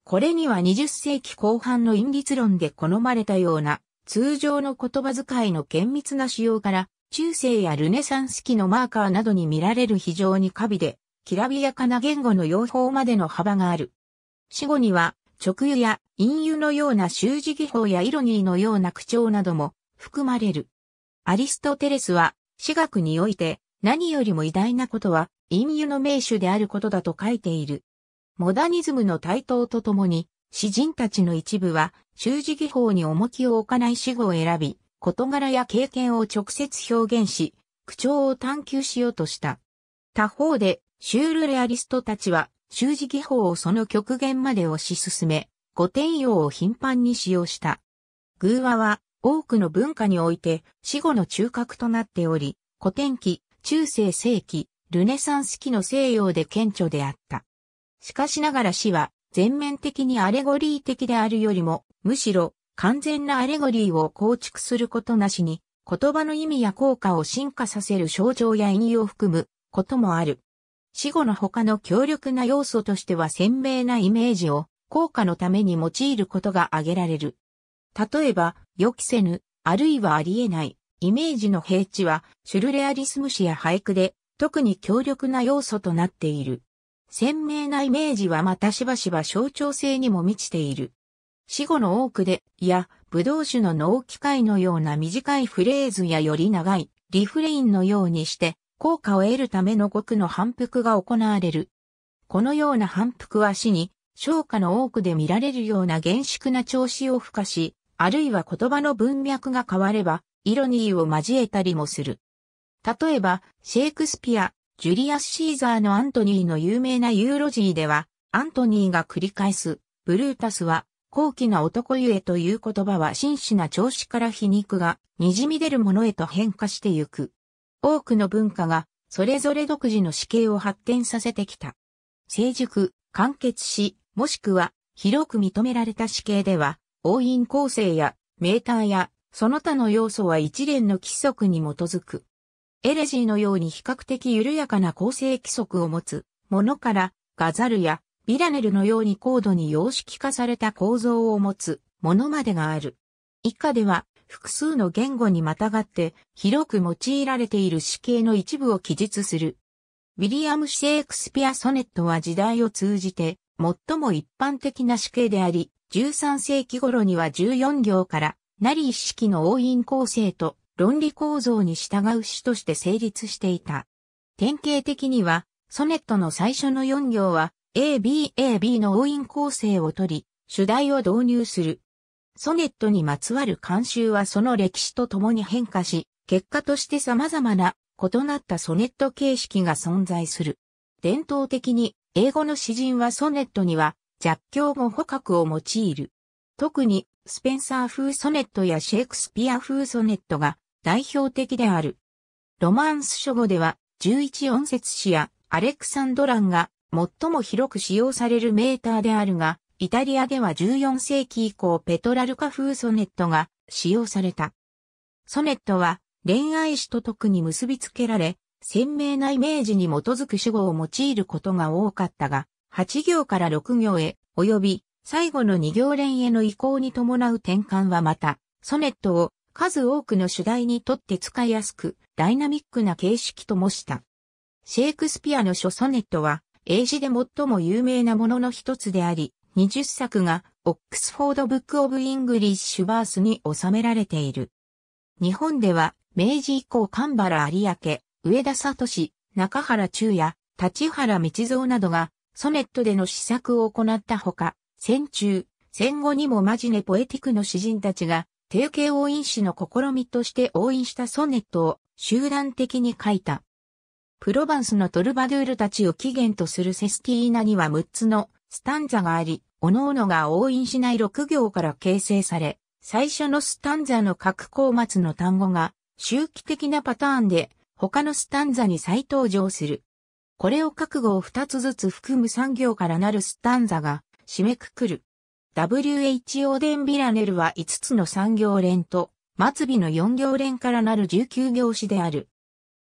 A: これには20世紀後半の因律論で好まれたような、通常の言葉遣いの厳密な使用から、中世やルネサンス期のマーカーなどに見られる非常に過美で、きらびやかな言語の用法までの幅がある。死後には、直油や陰油のような習字技法やイロニーのような口調なども含まれる。アリストテレスは、私学において、何よりも偉大なことは、隠喩の名手であることだと書いている。モダニズムの台頭とともに、詩人たちの一部は、習字技法に重きを置かない死語を選び、事柄や経験を直接表現し、口調を探求しようとした。他方で、シュールレアリストたちは、習字技法をその極限まで推し進め、古典用を頻繁に使用した。偶話は、多くの文化において、死後の中核となっており、古典期、中世世紀、ルネサンス期の西洋で顕著であった。しかしながら死は全面的にアレゴリー的であるよりも、むしろ完全なアレゴリーを構築することなしに、言葉の意味や効果を進化させる象徴や意味を含むこともある。死後の他の強力な要素としては鮮明なイメージを効果のために用いることが挙げられる。例えば、予期せぬ、あるいはありえない、イメージの平地は、シュルレアリスム詩や俳句で特に強力な要素となっている。鮮明なイメージはまたしばしば象徴性にも満ちている。死後の多くで、いや、武道種酒の脳機械のような短いフレーズやより長いリフレインのようにして、効果を得るための語句の反復が行われる。このような反復は死に、昇華の多くで見られるような厳粛な調子を付加し、あるいは言葉の文脈が変われば、イロニーを交えたりもする。例えば、シェイクスピア、ジュリアス・シーザーのアントニーの有名なユーロジーでは、アントニーが繰り返す、ブルータスは、高貴な男ゆえという言葉は真摯な調子から皮肉が滲み出るものへと変化してゆく。多くの文化がそれぞれ独自の死刑を発展させてきた。成熟、完結し、もしくは広く認められた死刑では、応印構成やメーターやその他の要素は一連の規則に基づく。エレジーのように比較的緩やかな構成規則を持つものから、ガザルやビラネルのように高度に様式化された構造を持つものまでがある。以下では、複数の言語にまたがって広く用いられている死刑の一部を記述する。ウィリアム・シェイクスピア・ソネットは時代を通じて最も一般的な死刑であり、13世紀頃には14行から、なり一式の応院構成と論理構造に従う詩として成立していた。典型的には、ソネットの最初の4行は、A, B, A, B の応印構成をとり、主題を導入する。ソネットにまつわる慣習はその歴史とともに変化し、結果として様々な異なったソネット形式が存在する。伝統的に英語の詩人はソネットには弱境語捕獲を用いる。特にスペンサー風ソネットやシェイクスピア風ソネットが代表的である。ロマンス書語では、11音節詩やアレクサンドランが最も広く使用されるメーターであるが、イタリアでは14世紀以降ペトラルカ風ソネットが使用された。ソネットは恋愛詩と特に結びつけられ、鮮明なイメージに基づく主語を用いることが多かったが、8行から6行へ、及び最後の2行連への移行に伴う転換はまた、ソネットを数多くの主題にとって使いやすく、ダイナミックな形式ともした。シェイクスピアの諸ソネットは、英字で最も有名なものの一つであり、20作が、オックスフォード・ブック・オブ・イングリッシュ・バースに収められている。日本では、明治以降、神原有明、上田聡、中原中也、立原道蔵などが、ソネットでの試作を行ったほか、戦中、戦後にもマジネポエティクの詩人たちが、定型押印師の試みとして押印したソネットを集団的に書いた。プロヴァンスのトルバドゥールたちを起源とするセスティーナには6つのスタンザがあり、各々が押印しない6行から形成され、最初のスタンザの各項末の単語が周期的なパターンで他のスタンザに再登場する。これを各語を2つずつ含む3行からなるスタンザが締めくくる。WHO デンビラネルは5つの産業連と、末尾の4行連からなる19行詞である。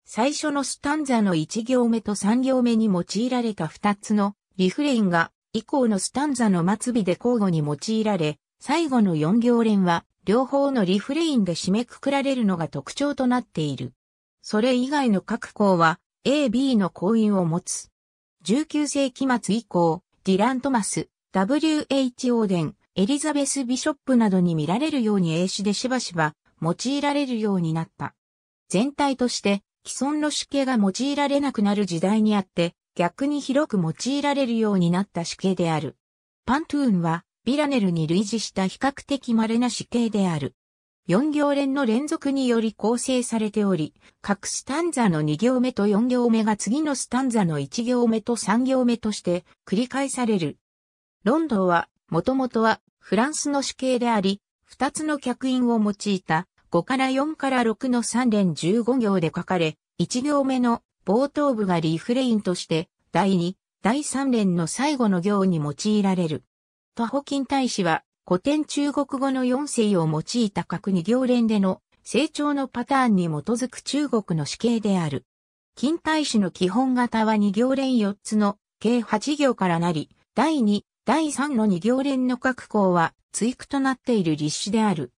A: 最初のスタンザの1行目と3行目に用いられた2つのリフレインが、以降のスタンザの末尾で交互に用いられ、最後の4行連は、両方のリフレインで締めくくられるのが特徴となっている。それ以外の各項は、A、B の行員を持つ。19世紀末以降、ディラン・トマス、WH o 伝、エリザベス・ビショップなどに見られるように英詞でしばしば用いられるようになった。全体として既存の主形が用いられなくなる時代にあって逆に広く用いられるようになった主形である。パントゥーンはビラネルに類似した比較的稀な主形である。4行連の連続により構成されており、各スタンザの2行目と4行目が次のスタンザの1行目と3行目として繰り返される。ロンドンは、もともとはフランスの主刑であり、二つの客員を用いた5から4から6の3連15行で書かれ、1行目の冒頭部がリフレインとして、第2、第3連の最後の行に用いられる。ホキ近大使は、古典中国語の四世を用いた各二行連での成長のパターンに基づく中国の主刑である。近代史の基本型は二行連4つの計8行からなり、第2、第3の2行連の各項は追句となっている立志である。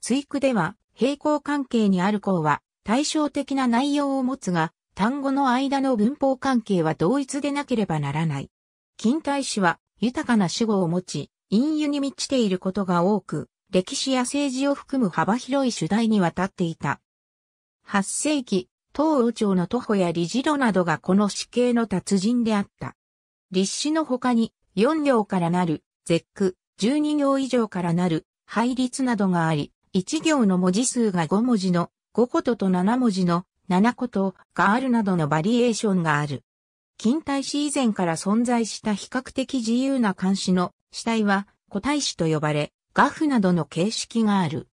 A: 追句では、平行関係にある項は対照的な内容を持つが、単語の間の文法関係は同一でなければならない。近代史は豊かな主語を持ち、隠喩に満ちていることが多く、歴史や政治を含む幅広い主題にわたっていた。8世紀、東王朝の徒歩や理事路などがこの死刑の達人であった。立志の他に、4行からなる、絶句、12行以上からなる、配列などがあり、1行の文字数が5文字の5ことと7文字の7ことがあるなどのバリエーションがある。近代史以前から存在した比較的自由な漢詩の死体は古代史と呼ばれ、画譜などの形式がある。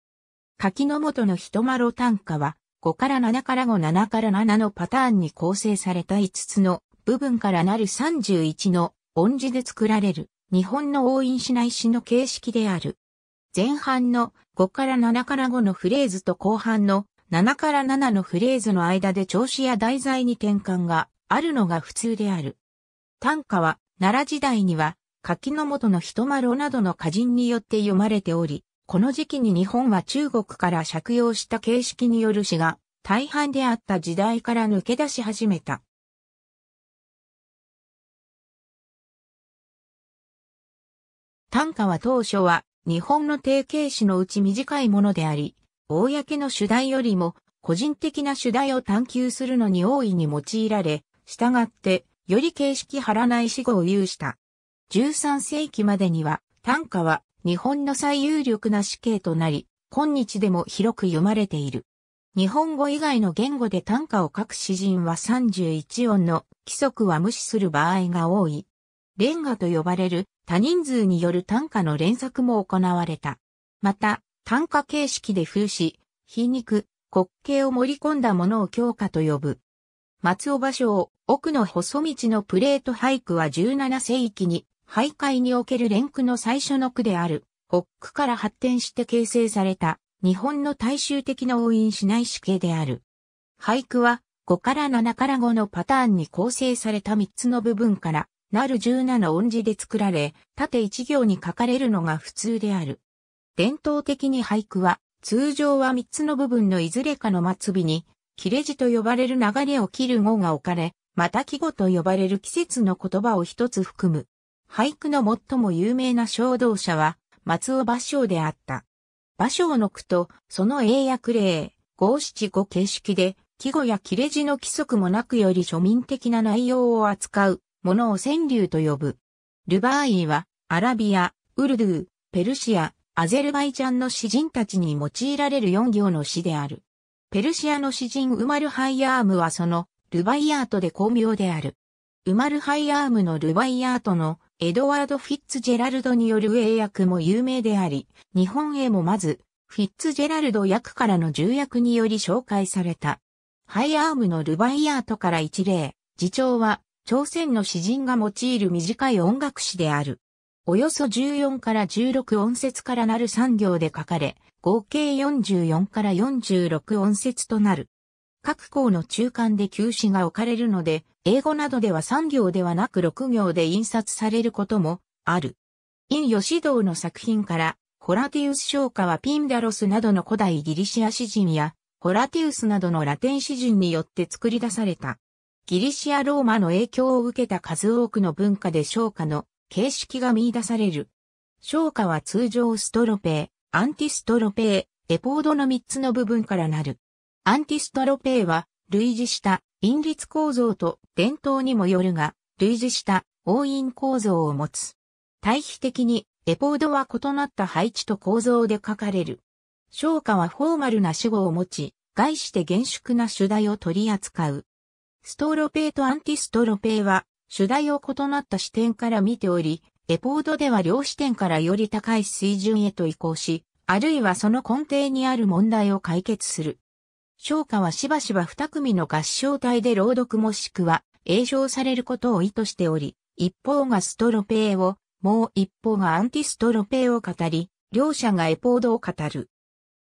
A: 柿の元の一丸単価は5から7から5、7から7のパターンに構成された5つの部分からなる31のボ字で作られる日本の押印しない詩の形式である。前半の5から7から5のフレーズと後半の7から7のフレーズの間で調子や題材に転換があるのが普通である。短歌は奈良時代には柿の元の人丸などの歌人によって読まれており、この時期に日本は中国から借用した形式による詩が大半であった時代から抜け出し始めた。短歌は当初は日本の定型詩のうち短いものであり、公の主題よりも個人的な主題を探求するのに大いに用いられ、従ってより形式張らない死語を有した。13世紀までには短歌は日本の最有力な死刑となり、今日でも広く読まれている。日本語以外の言語で短歌を書く詩人は31音の規則は無視する場合が多い。レンガと呼ばれる多人数による短歌の連作も行われた。また、短歌形式で風刺、皮肉、滑稽を盛り込んだものを強化と呼ぶ。松尾芭蕉、奥の細道のプレート俳句は17世紀に、徘徊における連句の最初の句である、北句から発展して形成された、日本の大衆的な応印しない死刑である。俳句は、5から7から5のパターンに構成された3つの部分から、なる十七音字で作られ、縦一行に書かれるのが普通である。伝統的に俳句は、通常は三つの部分のいずれかの末尾に、切れ字と呼ばれる流れを切る語が置かれ、また季語と呼ばれる季節の言葉を一つ含む。俳句の最も有名な衝動者は、松尾芭蕉であった。芭蕉の句と、その英訳例、五七五形式で、季語や切れ字の規則もなくより庶民的な内容を扱うものを川柳と呼ぶ。ルバーイは、アラビア、ウルドゥー、ペルシア、アゼルバイジャンの詩人たちに用いられる4行の詩である。ペルシアの詩人ウマルハイアームはその、ルバイアートで巧妙である。ウマルハイアームのルバイアートの、エドワード・フィッツジェラルドによる英訳も有名であり、日本へもまず、フィッツジェラルド役からの重役により紹介された。ハイアームのルバイアートから一例、次長は朝鮮の詩人が用いる短い音楽詩である。およそ14から16音節からなる3行で書かれ、合計44から46音節となる。各項の中間で休止が置かれるので、英語などでは3行ではなく6行で印刷されることもある。陰吉道の作品から、ホラティウス昇華はピンダロスなどの古代ギリシア詩人や、ホラティウスなどのラテン詩人によって作り出された。ギリシア・ローマの影響を受けた数多くの文化で昇華の形式が見出される。昇華は通常ストロペー、アンティストロペー、エポードの3つの部分からなる。アンティストロペーは類似した陰律構造と伝統にもよるが、類似した応印構造を持つ。対比的にエポードは異なった配置と構造で書かれる。昇華はフォーマルな主語を持ち、概して厳粛な主題を取り扱う。ストロペイとアンティストロペイは、主題を異なった視点から見ており、レポードでは両視点からより高い水準へと移行し、あるいはその根底にある問題を解決する。昇華はしばしば二組の合唱体で朗読もしくは、映唱されることを意図しており、一方がストロペイを、もう一方がアンティストロペイを語り、両者がエポードを語る。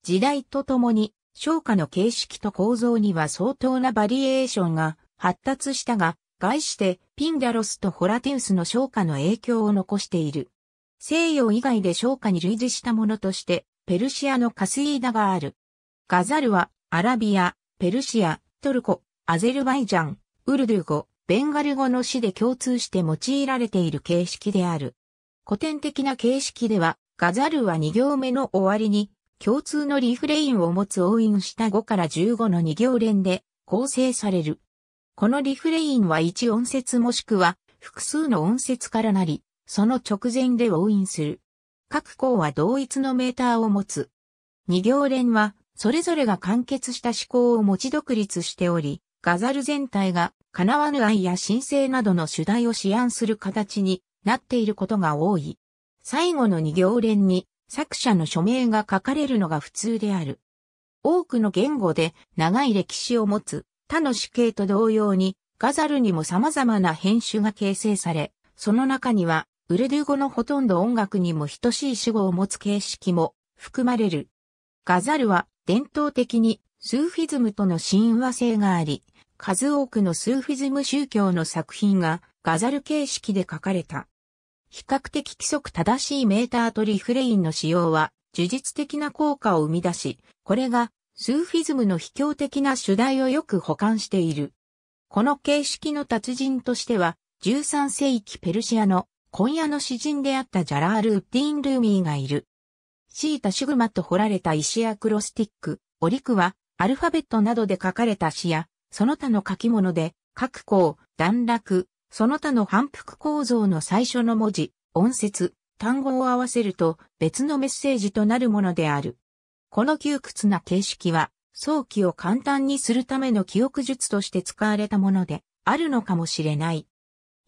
A: 時代とともに商家の形式と構造には相当なバリエーションが発達したが、概してピンダロスとホラテウスの商家の影響を残している。西洋以外で商家に類似したものとして、ペルシアのカスイーダがある。ガザルは、アラビア、ペルシア、トルコ、アゼルバイジャン、ウルドゥ語、ベンガル語の詩で共通して用いられている形式である。古典的な形式では、ガザルは2行目の終わりに共通のリフレインを持つ押印した5から15の2行連で構成される。このリフレインは1音節もしくは複数の音節からなり、その直前で押印する。各項は同一のメーターを持つ。2行連は、それぞれが完結した思考を持ち独立しており、ガザル全体が、叶わぬ愛や神聖などの主題を思案する形になっていることが多い。最後の2行連に、作者の署名が書かれるのが普通である。多くの言語で長い歴史を持つ他の死刑と同様にガザルにも様々な編集が形成され、その中にはウルドゥ語のほとんど音楽にも等しい主語を持つ形式も含まれる。ガザルは伝統的にスーフィズムとの親和性があり、数多くのスーフィズム宗教の作品がガザル形式で書かれた。比較的規則正しいメーターとリフレインの使用は、呪術的な効果を生み出し、これが、スーフィズムの卑怯的な主題をよく保管している。この形式の達人としては、13世紀ペルシアの今夜の詩人であったジャラール・ウッディン・ルーミーがいる。シータ・シグマと彫られた石やクロスティック、オリクは、アルファベットなどで書かれた詩や、その他の書き物で、各項、段落、その他の反復構造の最初の文字、音節、単語を合わせると別のメッセージとなるものである。この窮屈な形式は、早期を簡単にするための記憶術として使われたもので、あるのかもしれない。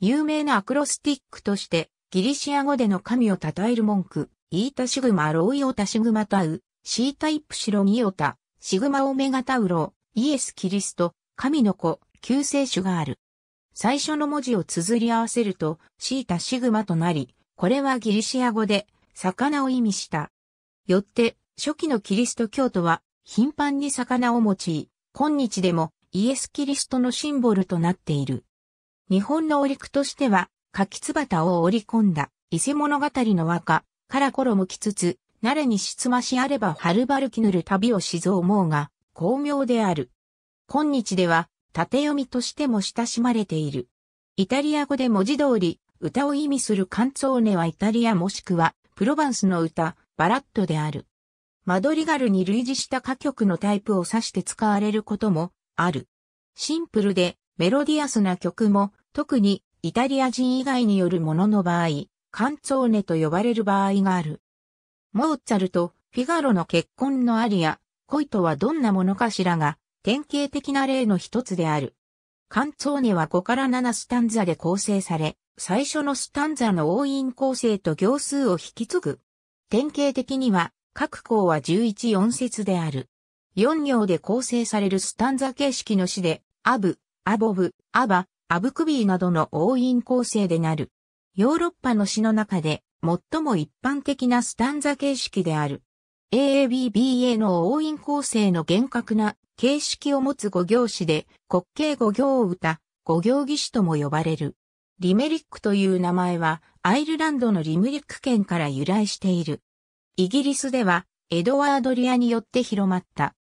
A: 有名なアクロスティックとして、ギリシア語での神を称える文句、イータシグマロイオタシグマタウ、シータイプシロニオタ、シグマオメガタウロ、イエス・キリスト、神の子、救世主がある。最初の文字を綴り合わせると、シータシグマとなり、これはギリシア語で、魚を意味した。よって、初期のキリスト教徒は、頻繁に魚を用い、今日でもイエス・キリストのシンボルとなっている。日本の織句としては、柿翼を織り込んだ、伊勢物語の和歌、から衣きつつ、慣れにしつましあればはるばるきぬる旅をしぞ思うが、巧妙である。今日では、縦読みとしても親しまれている。イタリア語で文字通り、歌を意味するカンツォーネはイタリアもしくは、プロヴァンスの歌、バラットである。マドリガルに類似した歌曲のタイプを指して使われることもある。シンプルでメロディアスな曲も特にイタリア人以外によるものの場合、カンツォーネと呼ばれる場合がある。モーツァルト、フィガロの結婚のアリア、恋とはどんなものかしらが典型的な例の一つである。カンツォーネは5から7スタンザで構成され、最初のスタンザの応印構成と行数を引き継ぐ。典型的には、各項は11音節である。4行で構成されるスタンザ形式の詩で、アブ、アボブ、アバ、アブクビーなどの応印構成でなる。ヨーロッパの詩の中で、最も一般的なスタンザ形式である。AABBA の応印構成の厳格な形式を持つ五行詩で、国慶五行を歌、五行義詩とも呼ばれる。リメリックという名前は、アイルランドのリムリック県から由来している。イギリスでは、エドワード・リアによって広まった。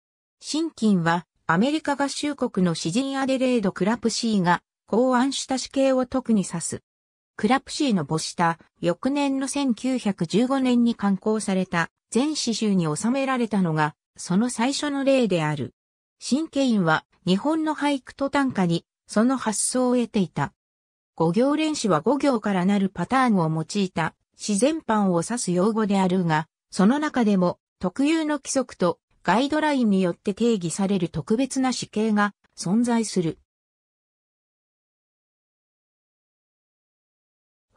A: 新金は、アメリカ合衆国の詩人アデレード・クラプシーが、考案した詩形を特に指す。クラプシーの母した翌年の1915年に刊行された全詩集に収められたのがその最初の例である。神経院は日本の俳句と短歌にその発想を得ていた。五行連詩は五行からなるパターンを用いた自然般を指す用語であるが、その中でも特有の規則とガイドラインによって定義される特別な詩形が存在する。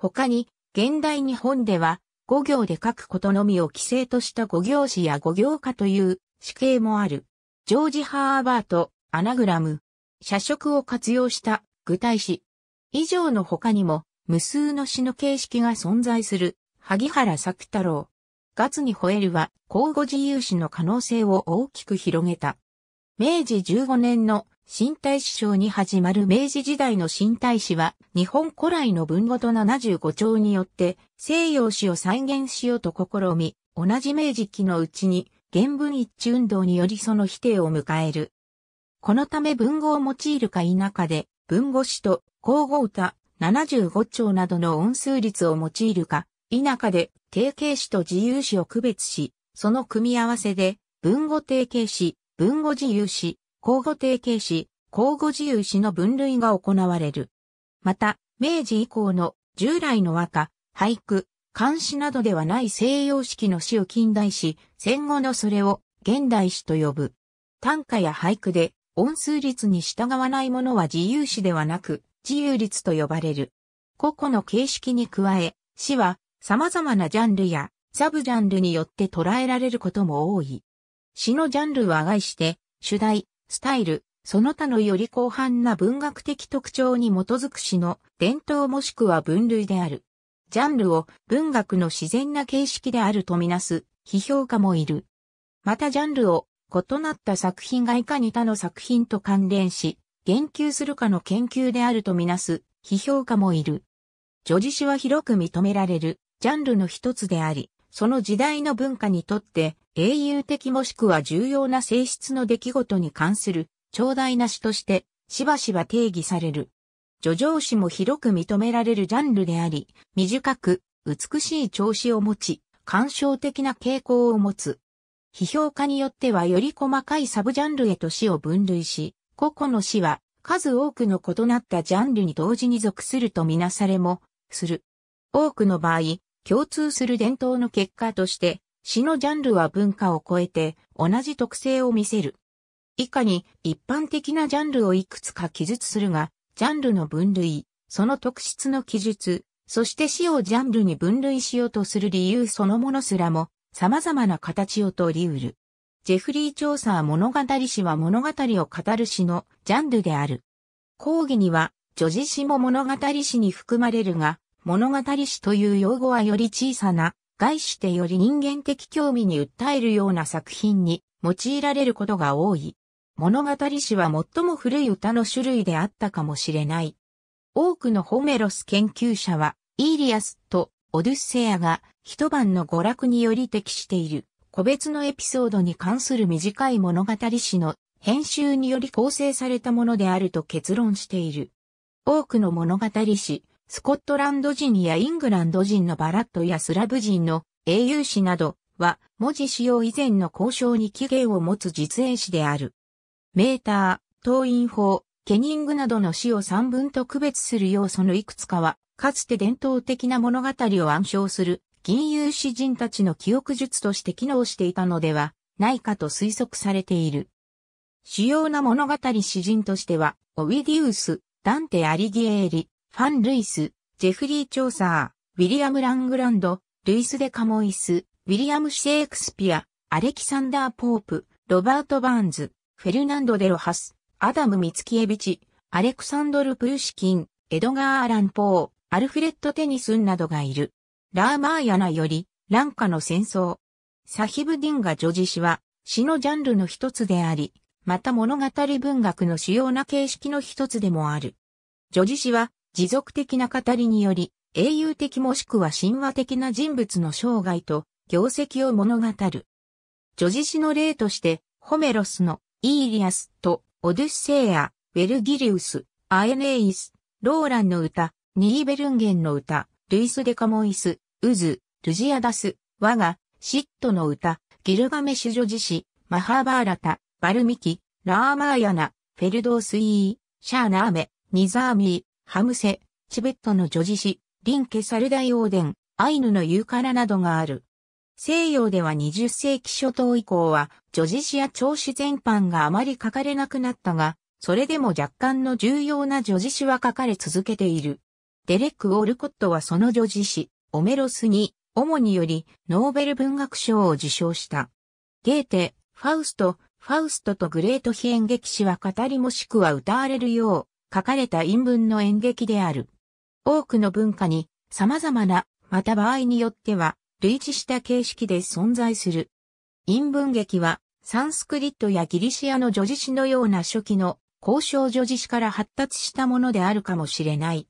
A: 他に、現代日本では、五行で書くことのみを規制とした五行詞や五行化という詩形もある。ジョージ・ハーバート、アナグラム、社職を活用した具体詞。以上の他にも、無数の詩の形式が存在する、萩原作太郎。月に吠えるは、交互自由詞の可能性を大きく広げた。明治15年の新体師章に始まる明治時代の新体師は、日本古来の文語と75兆によって、西洋史を再現しようと試み、同じ明治期のうちに、原文一致運動によりその否定を迎える。このため文語を用いるか否かで、文語史と交互歌、75兆などの音数率を用いるか、否かで、定型史と自由史を区別し、その組み合わせで、文語定型史、文語自由史。交互定型詩、交互自由詩の分類が行われる。また、明治以降の従来の和歌、俳句、漢詩などではない西洋式の詩を近代詩、戦後のそれを現代詩と呼ぶ。短歌や俳句で音数率に従わないものは自由詩ではなく、自由律と呼ばれる。個々の形式に加え、詩は様々なジャンルやサブジャンルによって捉えられることも多い。詩のジャンルは外して、主題、スタイル、その他のより広範な文学的特徴に基づく詩の伝統もしくは分類である。ジャンルを文学の自然な形式であるとみなす批評家もいる。またジャンルを異なった作品がいかに他の作品と関連し、言及するかの研究であるとみなす批評家もいる。叙事詩は広く認められるジャンルの一つであり、その時代の文化にとって英雄的もしくは重要な性質の出来事に関する長大な詩としてしばしば定義される。叙情詩も広く認められるジャンルであり、短く美しい調子を持ち、感傷的な傾向を持つ。批評家によってはより細かいサブジャンルへと詩を分類し、個々の詩は数多くの異なったジャンルに同時に属するとみなされもする。多くの場合、共通する伝統の結果として、詩のジャンルは文化を超えて同じ特性を見せる。以下に一般的なジャンルをいくつか記述するが、ジャンルの分類、その特質の記述、そして詩をジャンルに分類しようとする理由そのものすらも様々な形をとり得る。ジェフリーチョーサー物語詩は物語を語る詩のジャンルである。講義には、女児詩も物語詩に含まれるが、物語史という用語はより小さな、概してより人間的興味に訴えるような作品に用いられることが多い。物語史は最も古い歌の種類であったかもしれない。多くのホメロス研究者は、イーリアスとオデュッセアが一晩の娯楽により適している個別のエピソードに関する短い物語史の編集により構成されたものであると結論している。多くの物語史、スコットランド人やイングランド人のバラットやスラブ人の英雄史などは文字使用以前の交渉に起源を持つ実演詩である。メーター、党員法、ケニングなどの詩を三文と区別する要素のいくつかは、かつて伝統的な物語を暗唱する金融詩人たちの記憶術として機能していたのではないかと推測されている。主要な物語詩人としては、オウィディウス、ダンテ・アリギエーリ、ファン・ルイス、ジェフリー・チョーサー、ウィリアム・ラングランド、ルイス・デ・カモイス、ウィリアム・シェイクスピア、アレキサンダー・ポープ、ロバート・バーンズ、フェルナンド・デ・ロハス、アダム・ミツキエビチ、アレクサンドル・プルシキン、エドガー・アラン・ポー、アルフレッド・テニスンなどがいる。ラーマーヤナより、ランカの戦争。サヒブ・ディンガ・ジョジ氏は、詩のジャンルの一つであり、また物語文学の主要な形式の一つでもある。ジョジ氏は、持続的な語りにより、英雄的もしくは神話的な人物の生涯と業績を物語る。叙事詩の例として、ホメロスのイーリアスとオデュッセイア、ウェルギリウス、アエネイス、ローランの歌、ニーベルンゲンの歌、ルイス・デカモイス、ウズ、ルジアダス、我が、シットの歌、ギルガメシュ女子詩、マハーバーラタ、バルミキ、ラーマーヤナ、フェルドースイー、シャーナーメ、ニザーミー、ハムセ、チベットの女児詩リンケサルダイ・オーデン、アイヌのユーカラなどがある。西洋では20世紀初頭以降は、女児詩や調子全般があまり書かれなくなったが、それでも若干の重要な女児詩は書かれ続けている。デレック・オルコットはその女児詩、オメロスに、主により、ノーベル文学賞を受賞した。ゲーテ、ファウスト、ファウストとグレート非演劇詩は語りもしくは歌われるよう、書かれた韻文の演劇である。多くの文化に様々な、また場合によっては、類似した形式で存在する。韻文劇は、サンスクリットやギリシアの叙事詩のような初期の交渉叙事詩から発達したものであるかもしれない。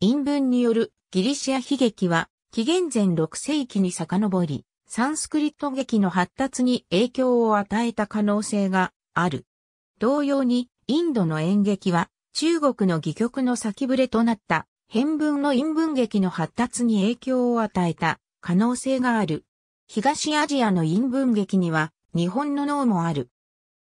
A: 韻文によるギリシア悲劇は、紀元前6世紀に遡り、サンスクリット劇の発達に影響を与えた可能性がある。同様に、インドの演劇は中国の戯曲の先触れとなった変文の陰文劇の発達に影響を与えた可能性がある。東アジアの陰文劇には日本の脳もある。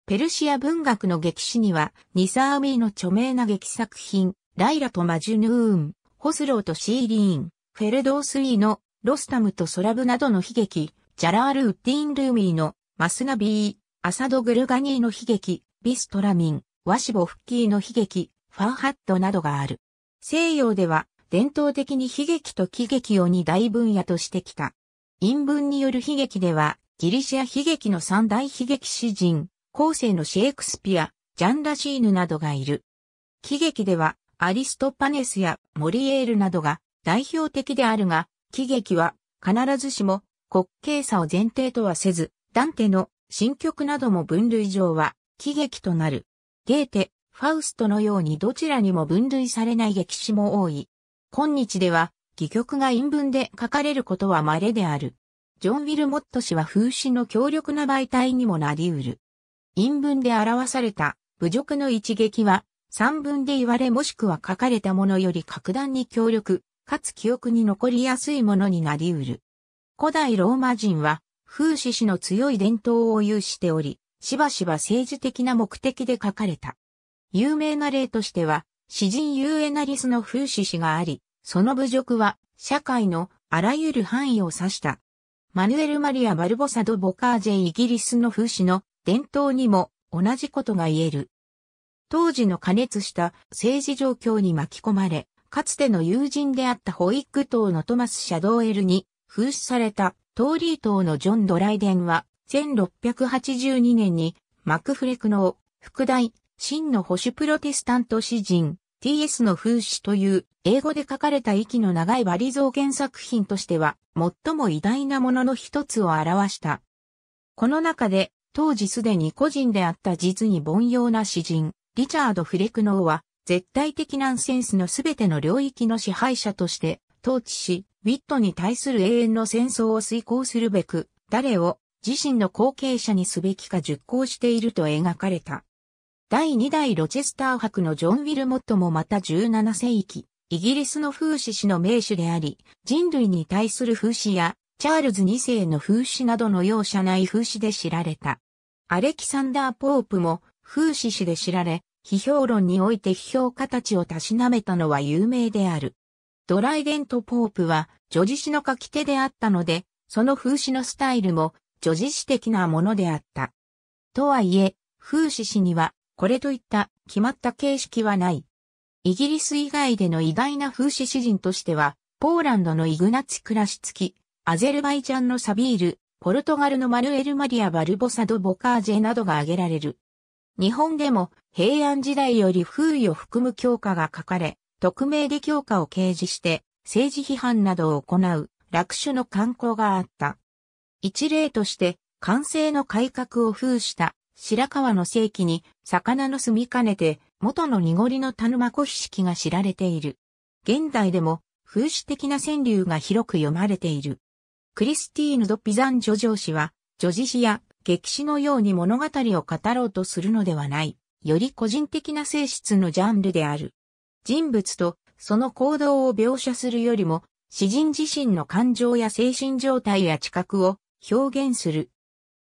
A: ペルシア文学の劇史にはニサーミーの著名な劇作品、ライラとマジュヌーン、ホスローとシーリーン、フェルドースイーのロスタムとソラブなどの悲劇、ジャラール・ウッディン・ルーミーのマスナビー、アサド・グルガニーの悲劇、ビストラミン、ワシボ・フッキーの悲劇、ファーハットなどがある。西洋では伝統的に悲劇と喜劇を二大分野としてきた。陰文による悲劇では、ギリシア悲劇の三大悲劇詩人、後世のシェイクスピア、ジャン・ラシーヌなどがいる。喜劇では、アリストパネスやモリエールなどが代表的であるが、喜劇は必ずしも滑稽さを前提とはせず、ダンテの新曲なども分類上は喜劇となる。ゲーテ、ファウストのようにどちらにも分類されない歴史も多い。今日では、戯曲が陰文で書かれることは稀である。ジョン・ウィルモット氏は風刺の強力な媒体にもなり得る。陰文で表された侮辱の一撃は、三文で言われもしくは書かれたものより格段に強力、かつ記憶に残りやすいものになり得る。古代ローマ人は、風刺氏の強い伝統を有しており、しばしば政治的な目的で書かれた。有名な例としては、詩人ユーエナリスの風刺詩があり、その侮辱は社会のあらゆる範囲を指した。マヌエル・マリア・バルボサド・ボカージェイギリスの風刺の伝統にも同じことが言える。当時の加熱した政治状況に巻き込まれ、かつての友人であったホイッグ党のトマス・シャドーエルに風刺されたトーリー党のジョン・ドライデンは1682年にマクフレクの副大真の保守プロテスタント詩人、T.S. の風刺という英語で書かれた息の長いバリ造原作品としては最も偉大なものの一つを表した。この中で当時すでに個人であった実に凡庸な詩人、リチャード・フレクノーは絶対的ナンセンスのすべての領域の支配者として統治し、ウィットに対する永遠の戦争を遂行するべく、誰を自身の後継者にすべきか熟考していると描かれた。第2代ロチェスター博のジョン・ウィルモットもまた17世紀、イギリスの風刺師の名手であり、人類に対する風刺や、チャールズ2世の風刺などの容赦ない風刺で知られた。アレキサンダー・ポープも風刺師で知られ、批評論において批評家たちをたしなめたのは有名である。ドライデント・ポープは、女児詩の書き手であったので、その風刺のスタイルも、女児詩的なものであった。とはいえ、風刺詩には、これといった決まった形式はない。イギリス以外での偉大な風刺詩人としては、ポーランドのイグナツ・クラシツキ、アゼルバイジャンのサビール、ポルトガルのマルエル・マリア・バルボサド・ボカージェなどが挙げられる。日本でも平安時代より風意を含む教科が書かれ、匿名で教科を掲示して政治批判などを行う落種の慣行があった。一例として、完成の改革を風した白川の世紀に魚の住みかねて元の濁りの田沼古式が知られている。現代でも風刺的な川柳が広く読まれている。クリスティーヌ・ド・ピザンジョ上氏は、女子詩や劇詩のように物語を語ろうとするのではない、より個人的な性質のジャンルである。人物とその行動を描写するよりも、詩人自身の感情や精神状態や知覚を表現する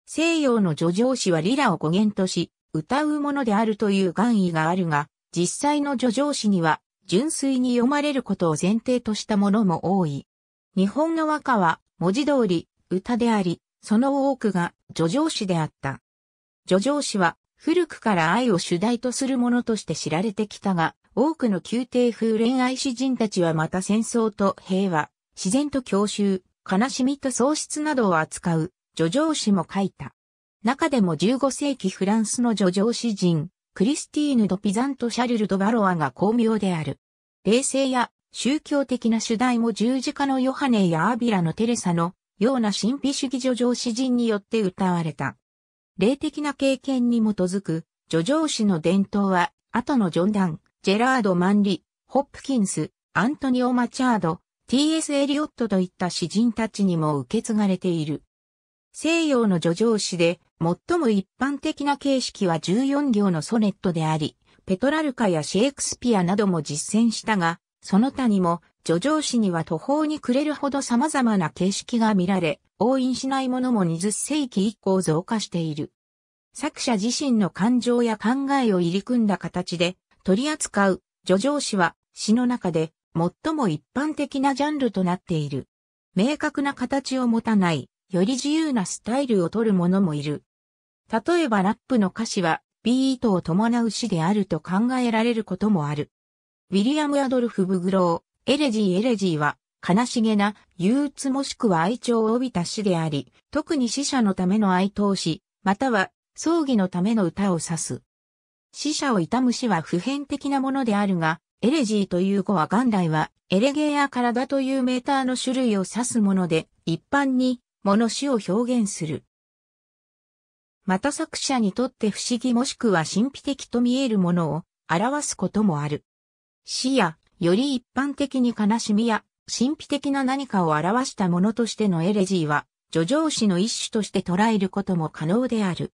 A: 西洋の叙情詩はリラを語源とし、歌うものであるという願意があるが、実際の叙情詩には、純粋に読まれることを前提としたものも多い。日本の和歌は、文字通り、歌であり、その多くが、叙情詩であった。叙情詩は、古くから愛を主題とするものとして知られてきたが、多くの宮廷風恋愛詩人たちはまた戦争と平和、自然と郷愁、悲しみと喪失などを扱う叙情詩も書いた。中でも15世紀フランスの叙情詩人、クリスティーヌ・ド・ピザント・シャルル・ド・バロアが巧妙である。冷静や宗教的な主題も十字架のヨハネやアビラのテレサのような神秘主義叙情詩人によって歌われた。霊的な経験に基づく叙情詩の伝統は、後のジョン・ダン、ジェラード・マンリ、ホップキンス、アントニオ・マチャード、T.S. エリオットといった詩人たちにも受け継がれている。西洋の叙情詩で、最も一般的な形式は14行のソネットであり、ペトラルカやシェイクスピアなども実践したが、その他にも、叙情詩には途方に暮れるほど様々な形式が見られ、応印しないものも20世紀以降増加している。作者自身の感情や考えを入り組んだ形で取り扱う叙情詩は詩の中で最も一般的なジャンルとなっている。明確な形を持たないより自由なスタイルを取る者もいる。例えばラップの歌詞はビートを伴う詩であると考えられることもある。ウィリアム・アドルフ・ブグロー、エレジー・エレジーは悲しげな憂鬱もしくは愛情を帯びた詩であり、特に死者のための哀悼詩、または葬儀のための歌を指す。死者を悼む詩は普遍的なものであるが、エレジーという語は元来はエレゲーや体というメーターの種類を指すもので、一般にもの死を表現する。また作者にとって不思議もしくは神秘的と見えるものを表すこともある。死や、より一般的に悲しみや、神秘的な何かを表したものとしてのエレジーは、叙情詩の一種として捉えることも可能である。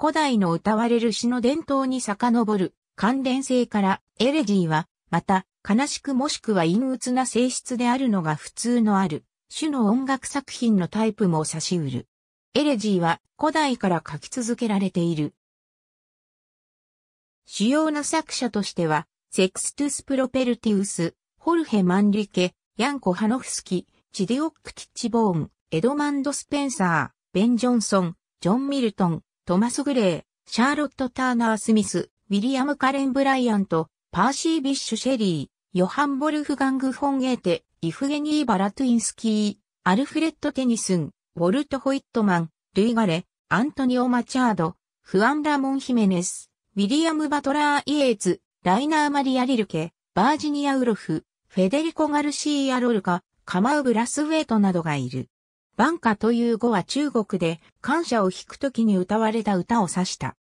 A: 古代の歌われる詩の伝統に遡る関連性からエレジーは、また、悲しくもしくは陰鬱な性質であるのが普通のある。種の音楽作品のタイプも差し得る。エレジーは古代から書き続けられている。主要な作者としては、セクストゥス・プロペルティウス、ホルヘ・マンリケ、ヤンコ・ハノフスキ、チディオック・ティッチボーン、エドマンド・スペンサー、ベン・ジョンソン、ジョン・ミルトン、トマス・グレー、シャーロット・ターナー・スミス、ウィリアム・カレン・ブライアント、パーシー・ビッシュ・シェリー、ヨハン・ボルフガング・フォンエーテ、イフゲニー・バラトゥインスキー、アルフレッド・テニスン、ウォルト・ホイットマン、ルイ・ガレ、アントニオ・マチャード、フアン・ラモン・ヒメネス、ウィリアム・バトラー・イエーツ、ライナー・マリア・リルケ、バージニア・ウロフ、フェデリコ・ガルシーア・ロルカ、カマウ・ブラスウェイトなどがいる。バンカという語は中国で感謝を弾くときに歌われた歌を指した。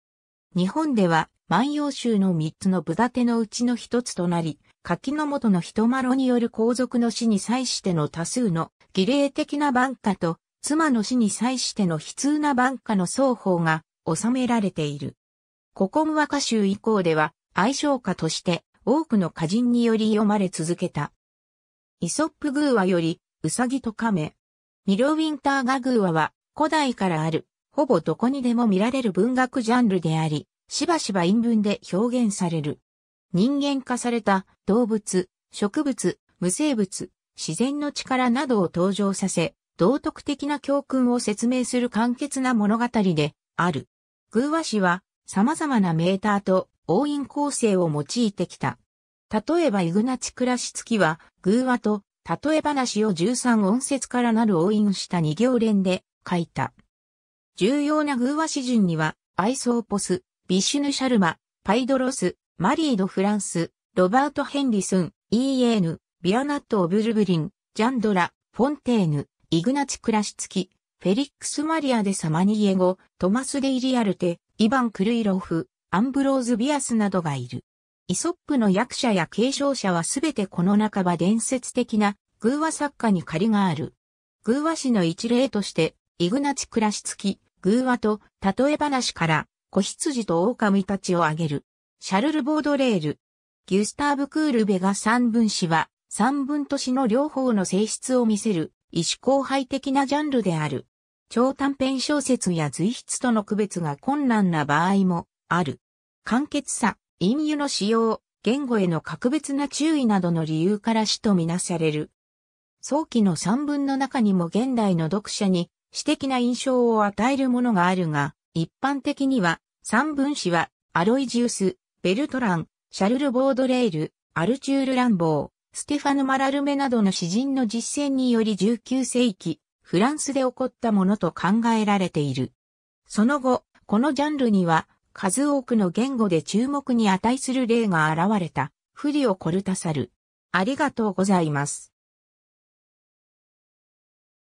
A: 日本では万葉集の三つのブダテのうちの一つとなり、柿の元の人まろによる皇族の死に際しての多数の儀礼的な番歌と、妻の死に際しての悲痛な番歌の双方が収められている。古今和歌集以降では、愛称歌として多くの歌人により読まれ続けた。イソップ寓話より、うさぎと亀。ミロウィンターガー話は、古代からある、ほぼどこにでも見られる文学ジャンルであり、しばしば韻文で表現される。人間化された動物、植物、無生物、自然の力などを登場させ、道徳的な教訓を説明する簡潔な物語である。偶話詩は様々なメーターと応印構成を用いてきた。例えばイグナチクラシツキは偶話と例え話を13音節からなる応印した2行連で書いた。重要な偶話詩順にはアイソーポス、ビシュヌシャルマ、パイドロス、マリー・ド・フランス、ロバート・ヘンリスン、イーエーヌ、ビアナット・オブルブリン、ジャンドラ、フォンテーヌ、イグナチ・クラシツキ、フェリックス・マリア・デ・サマニエゴ、トマス・デ・イリアルテ、イヴァン・クルイロフ、アンブローズ・ビアスなどがいる。イソップの役者や継承者はすべてこの半ば伝説的な偶話作家に借りがある。偶話史の一例として、イグナチ・クラシツキ、偶話と例え話から、子羊と狼たちを挙げる。シャルル・ボードレール。ギュスターブ・クールベガ三分子は、三分都市の両方の性質を見せる、意思交配的なジャンルである。超短編小説や随筆との区別が困難な場合もある。簡潔さ、隠油の使用、言語への格別な注意などの理由から死とみなされる。早期の三文の中にも現代の読者に詩的な印象を与えるものがあるが、一般的には三文詩はアロイジウス、ベルトラン、シャルル・ボードレール、アルチュール・ランボー、ステファヌ・マラルメなどの詩人の実践により19世紀、フランスで起こったものと考えられている。その後、このジャンルには、数多くの言語で注目に値する例が現れた。フリオ・コルタサル。ありがとうございます。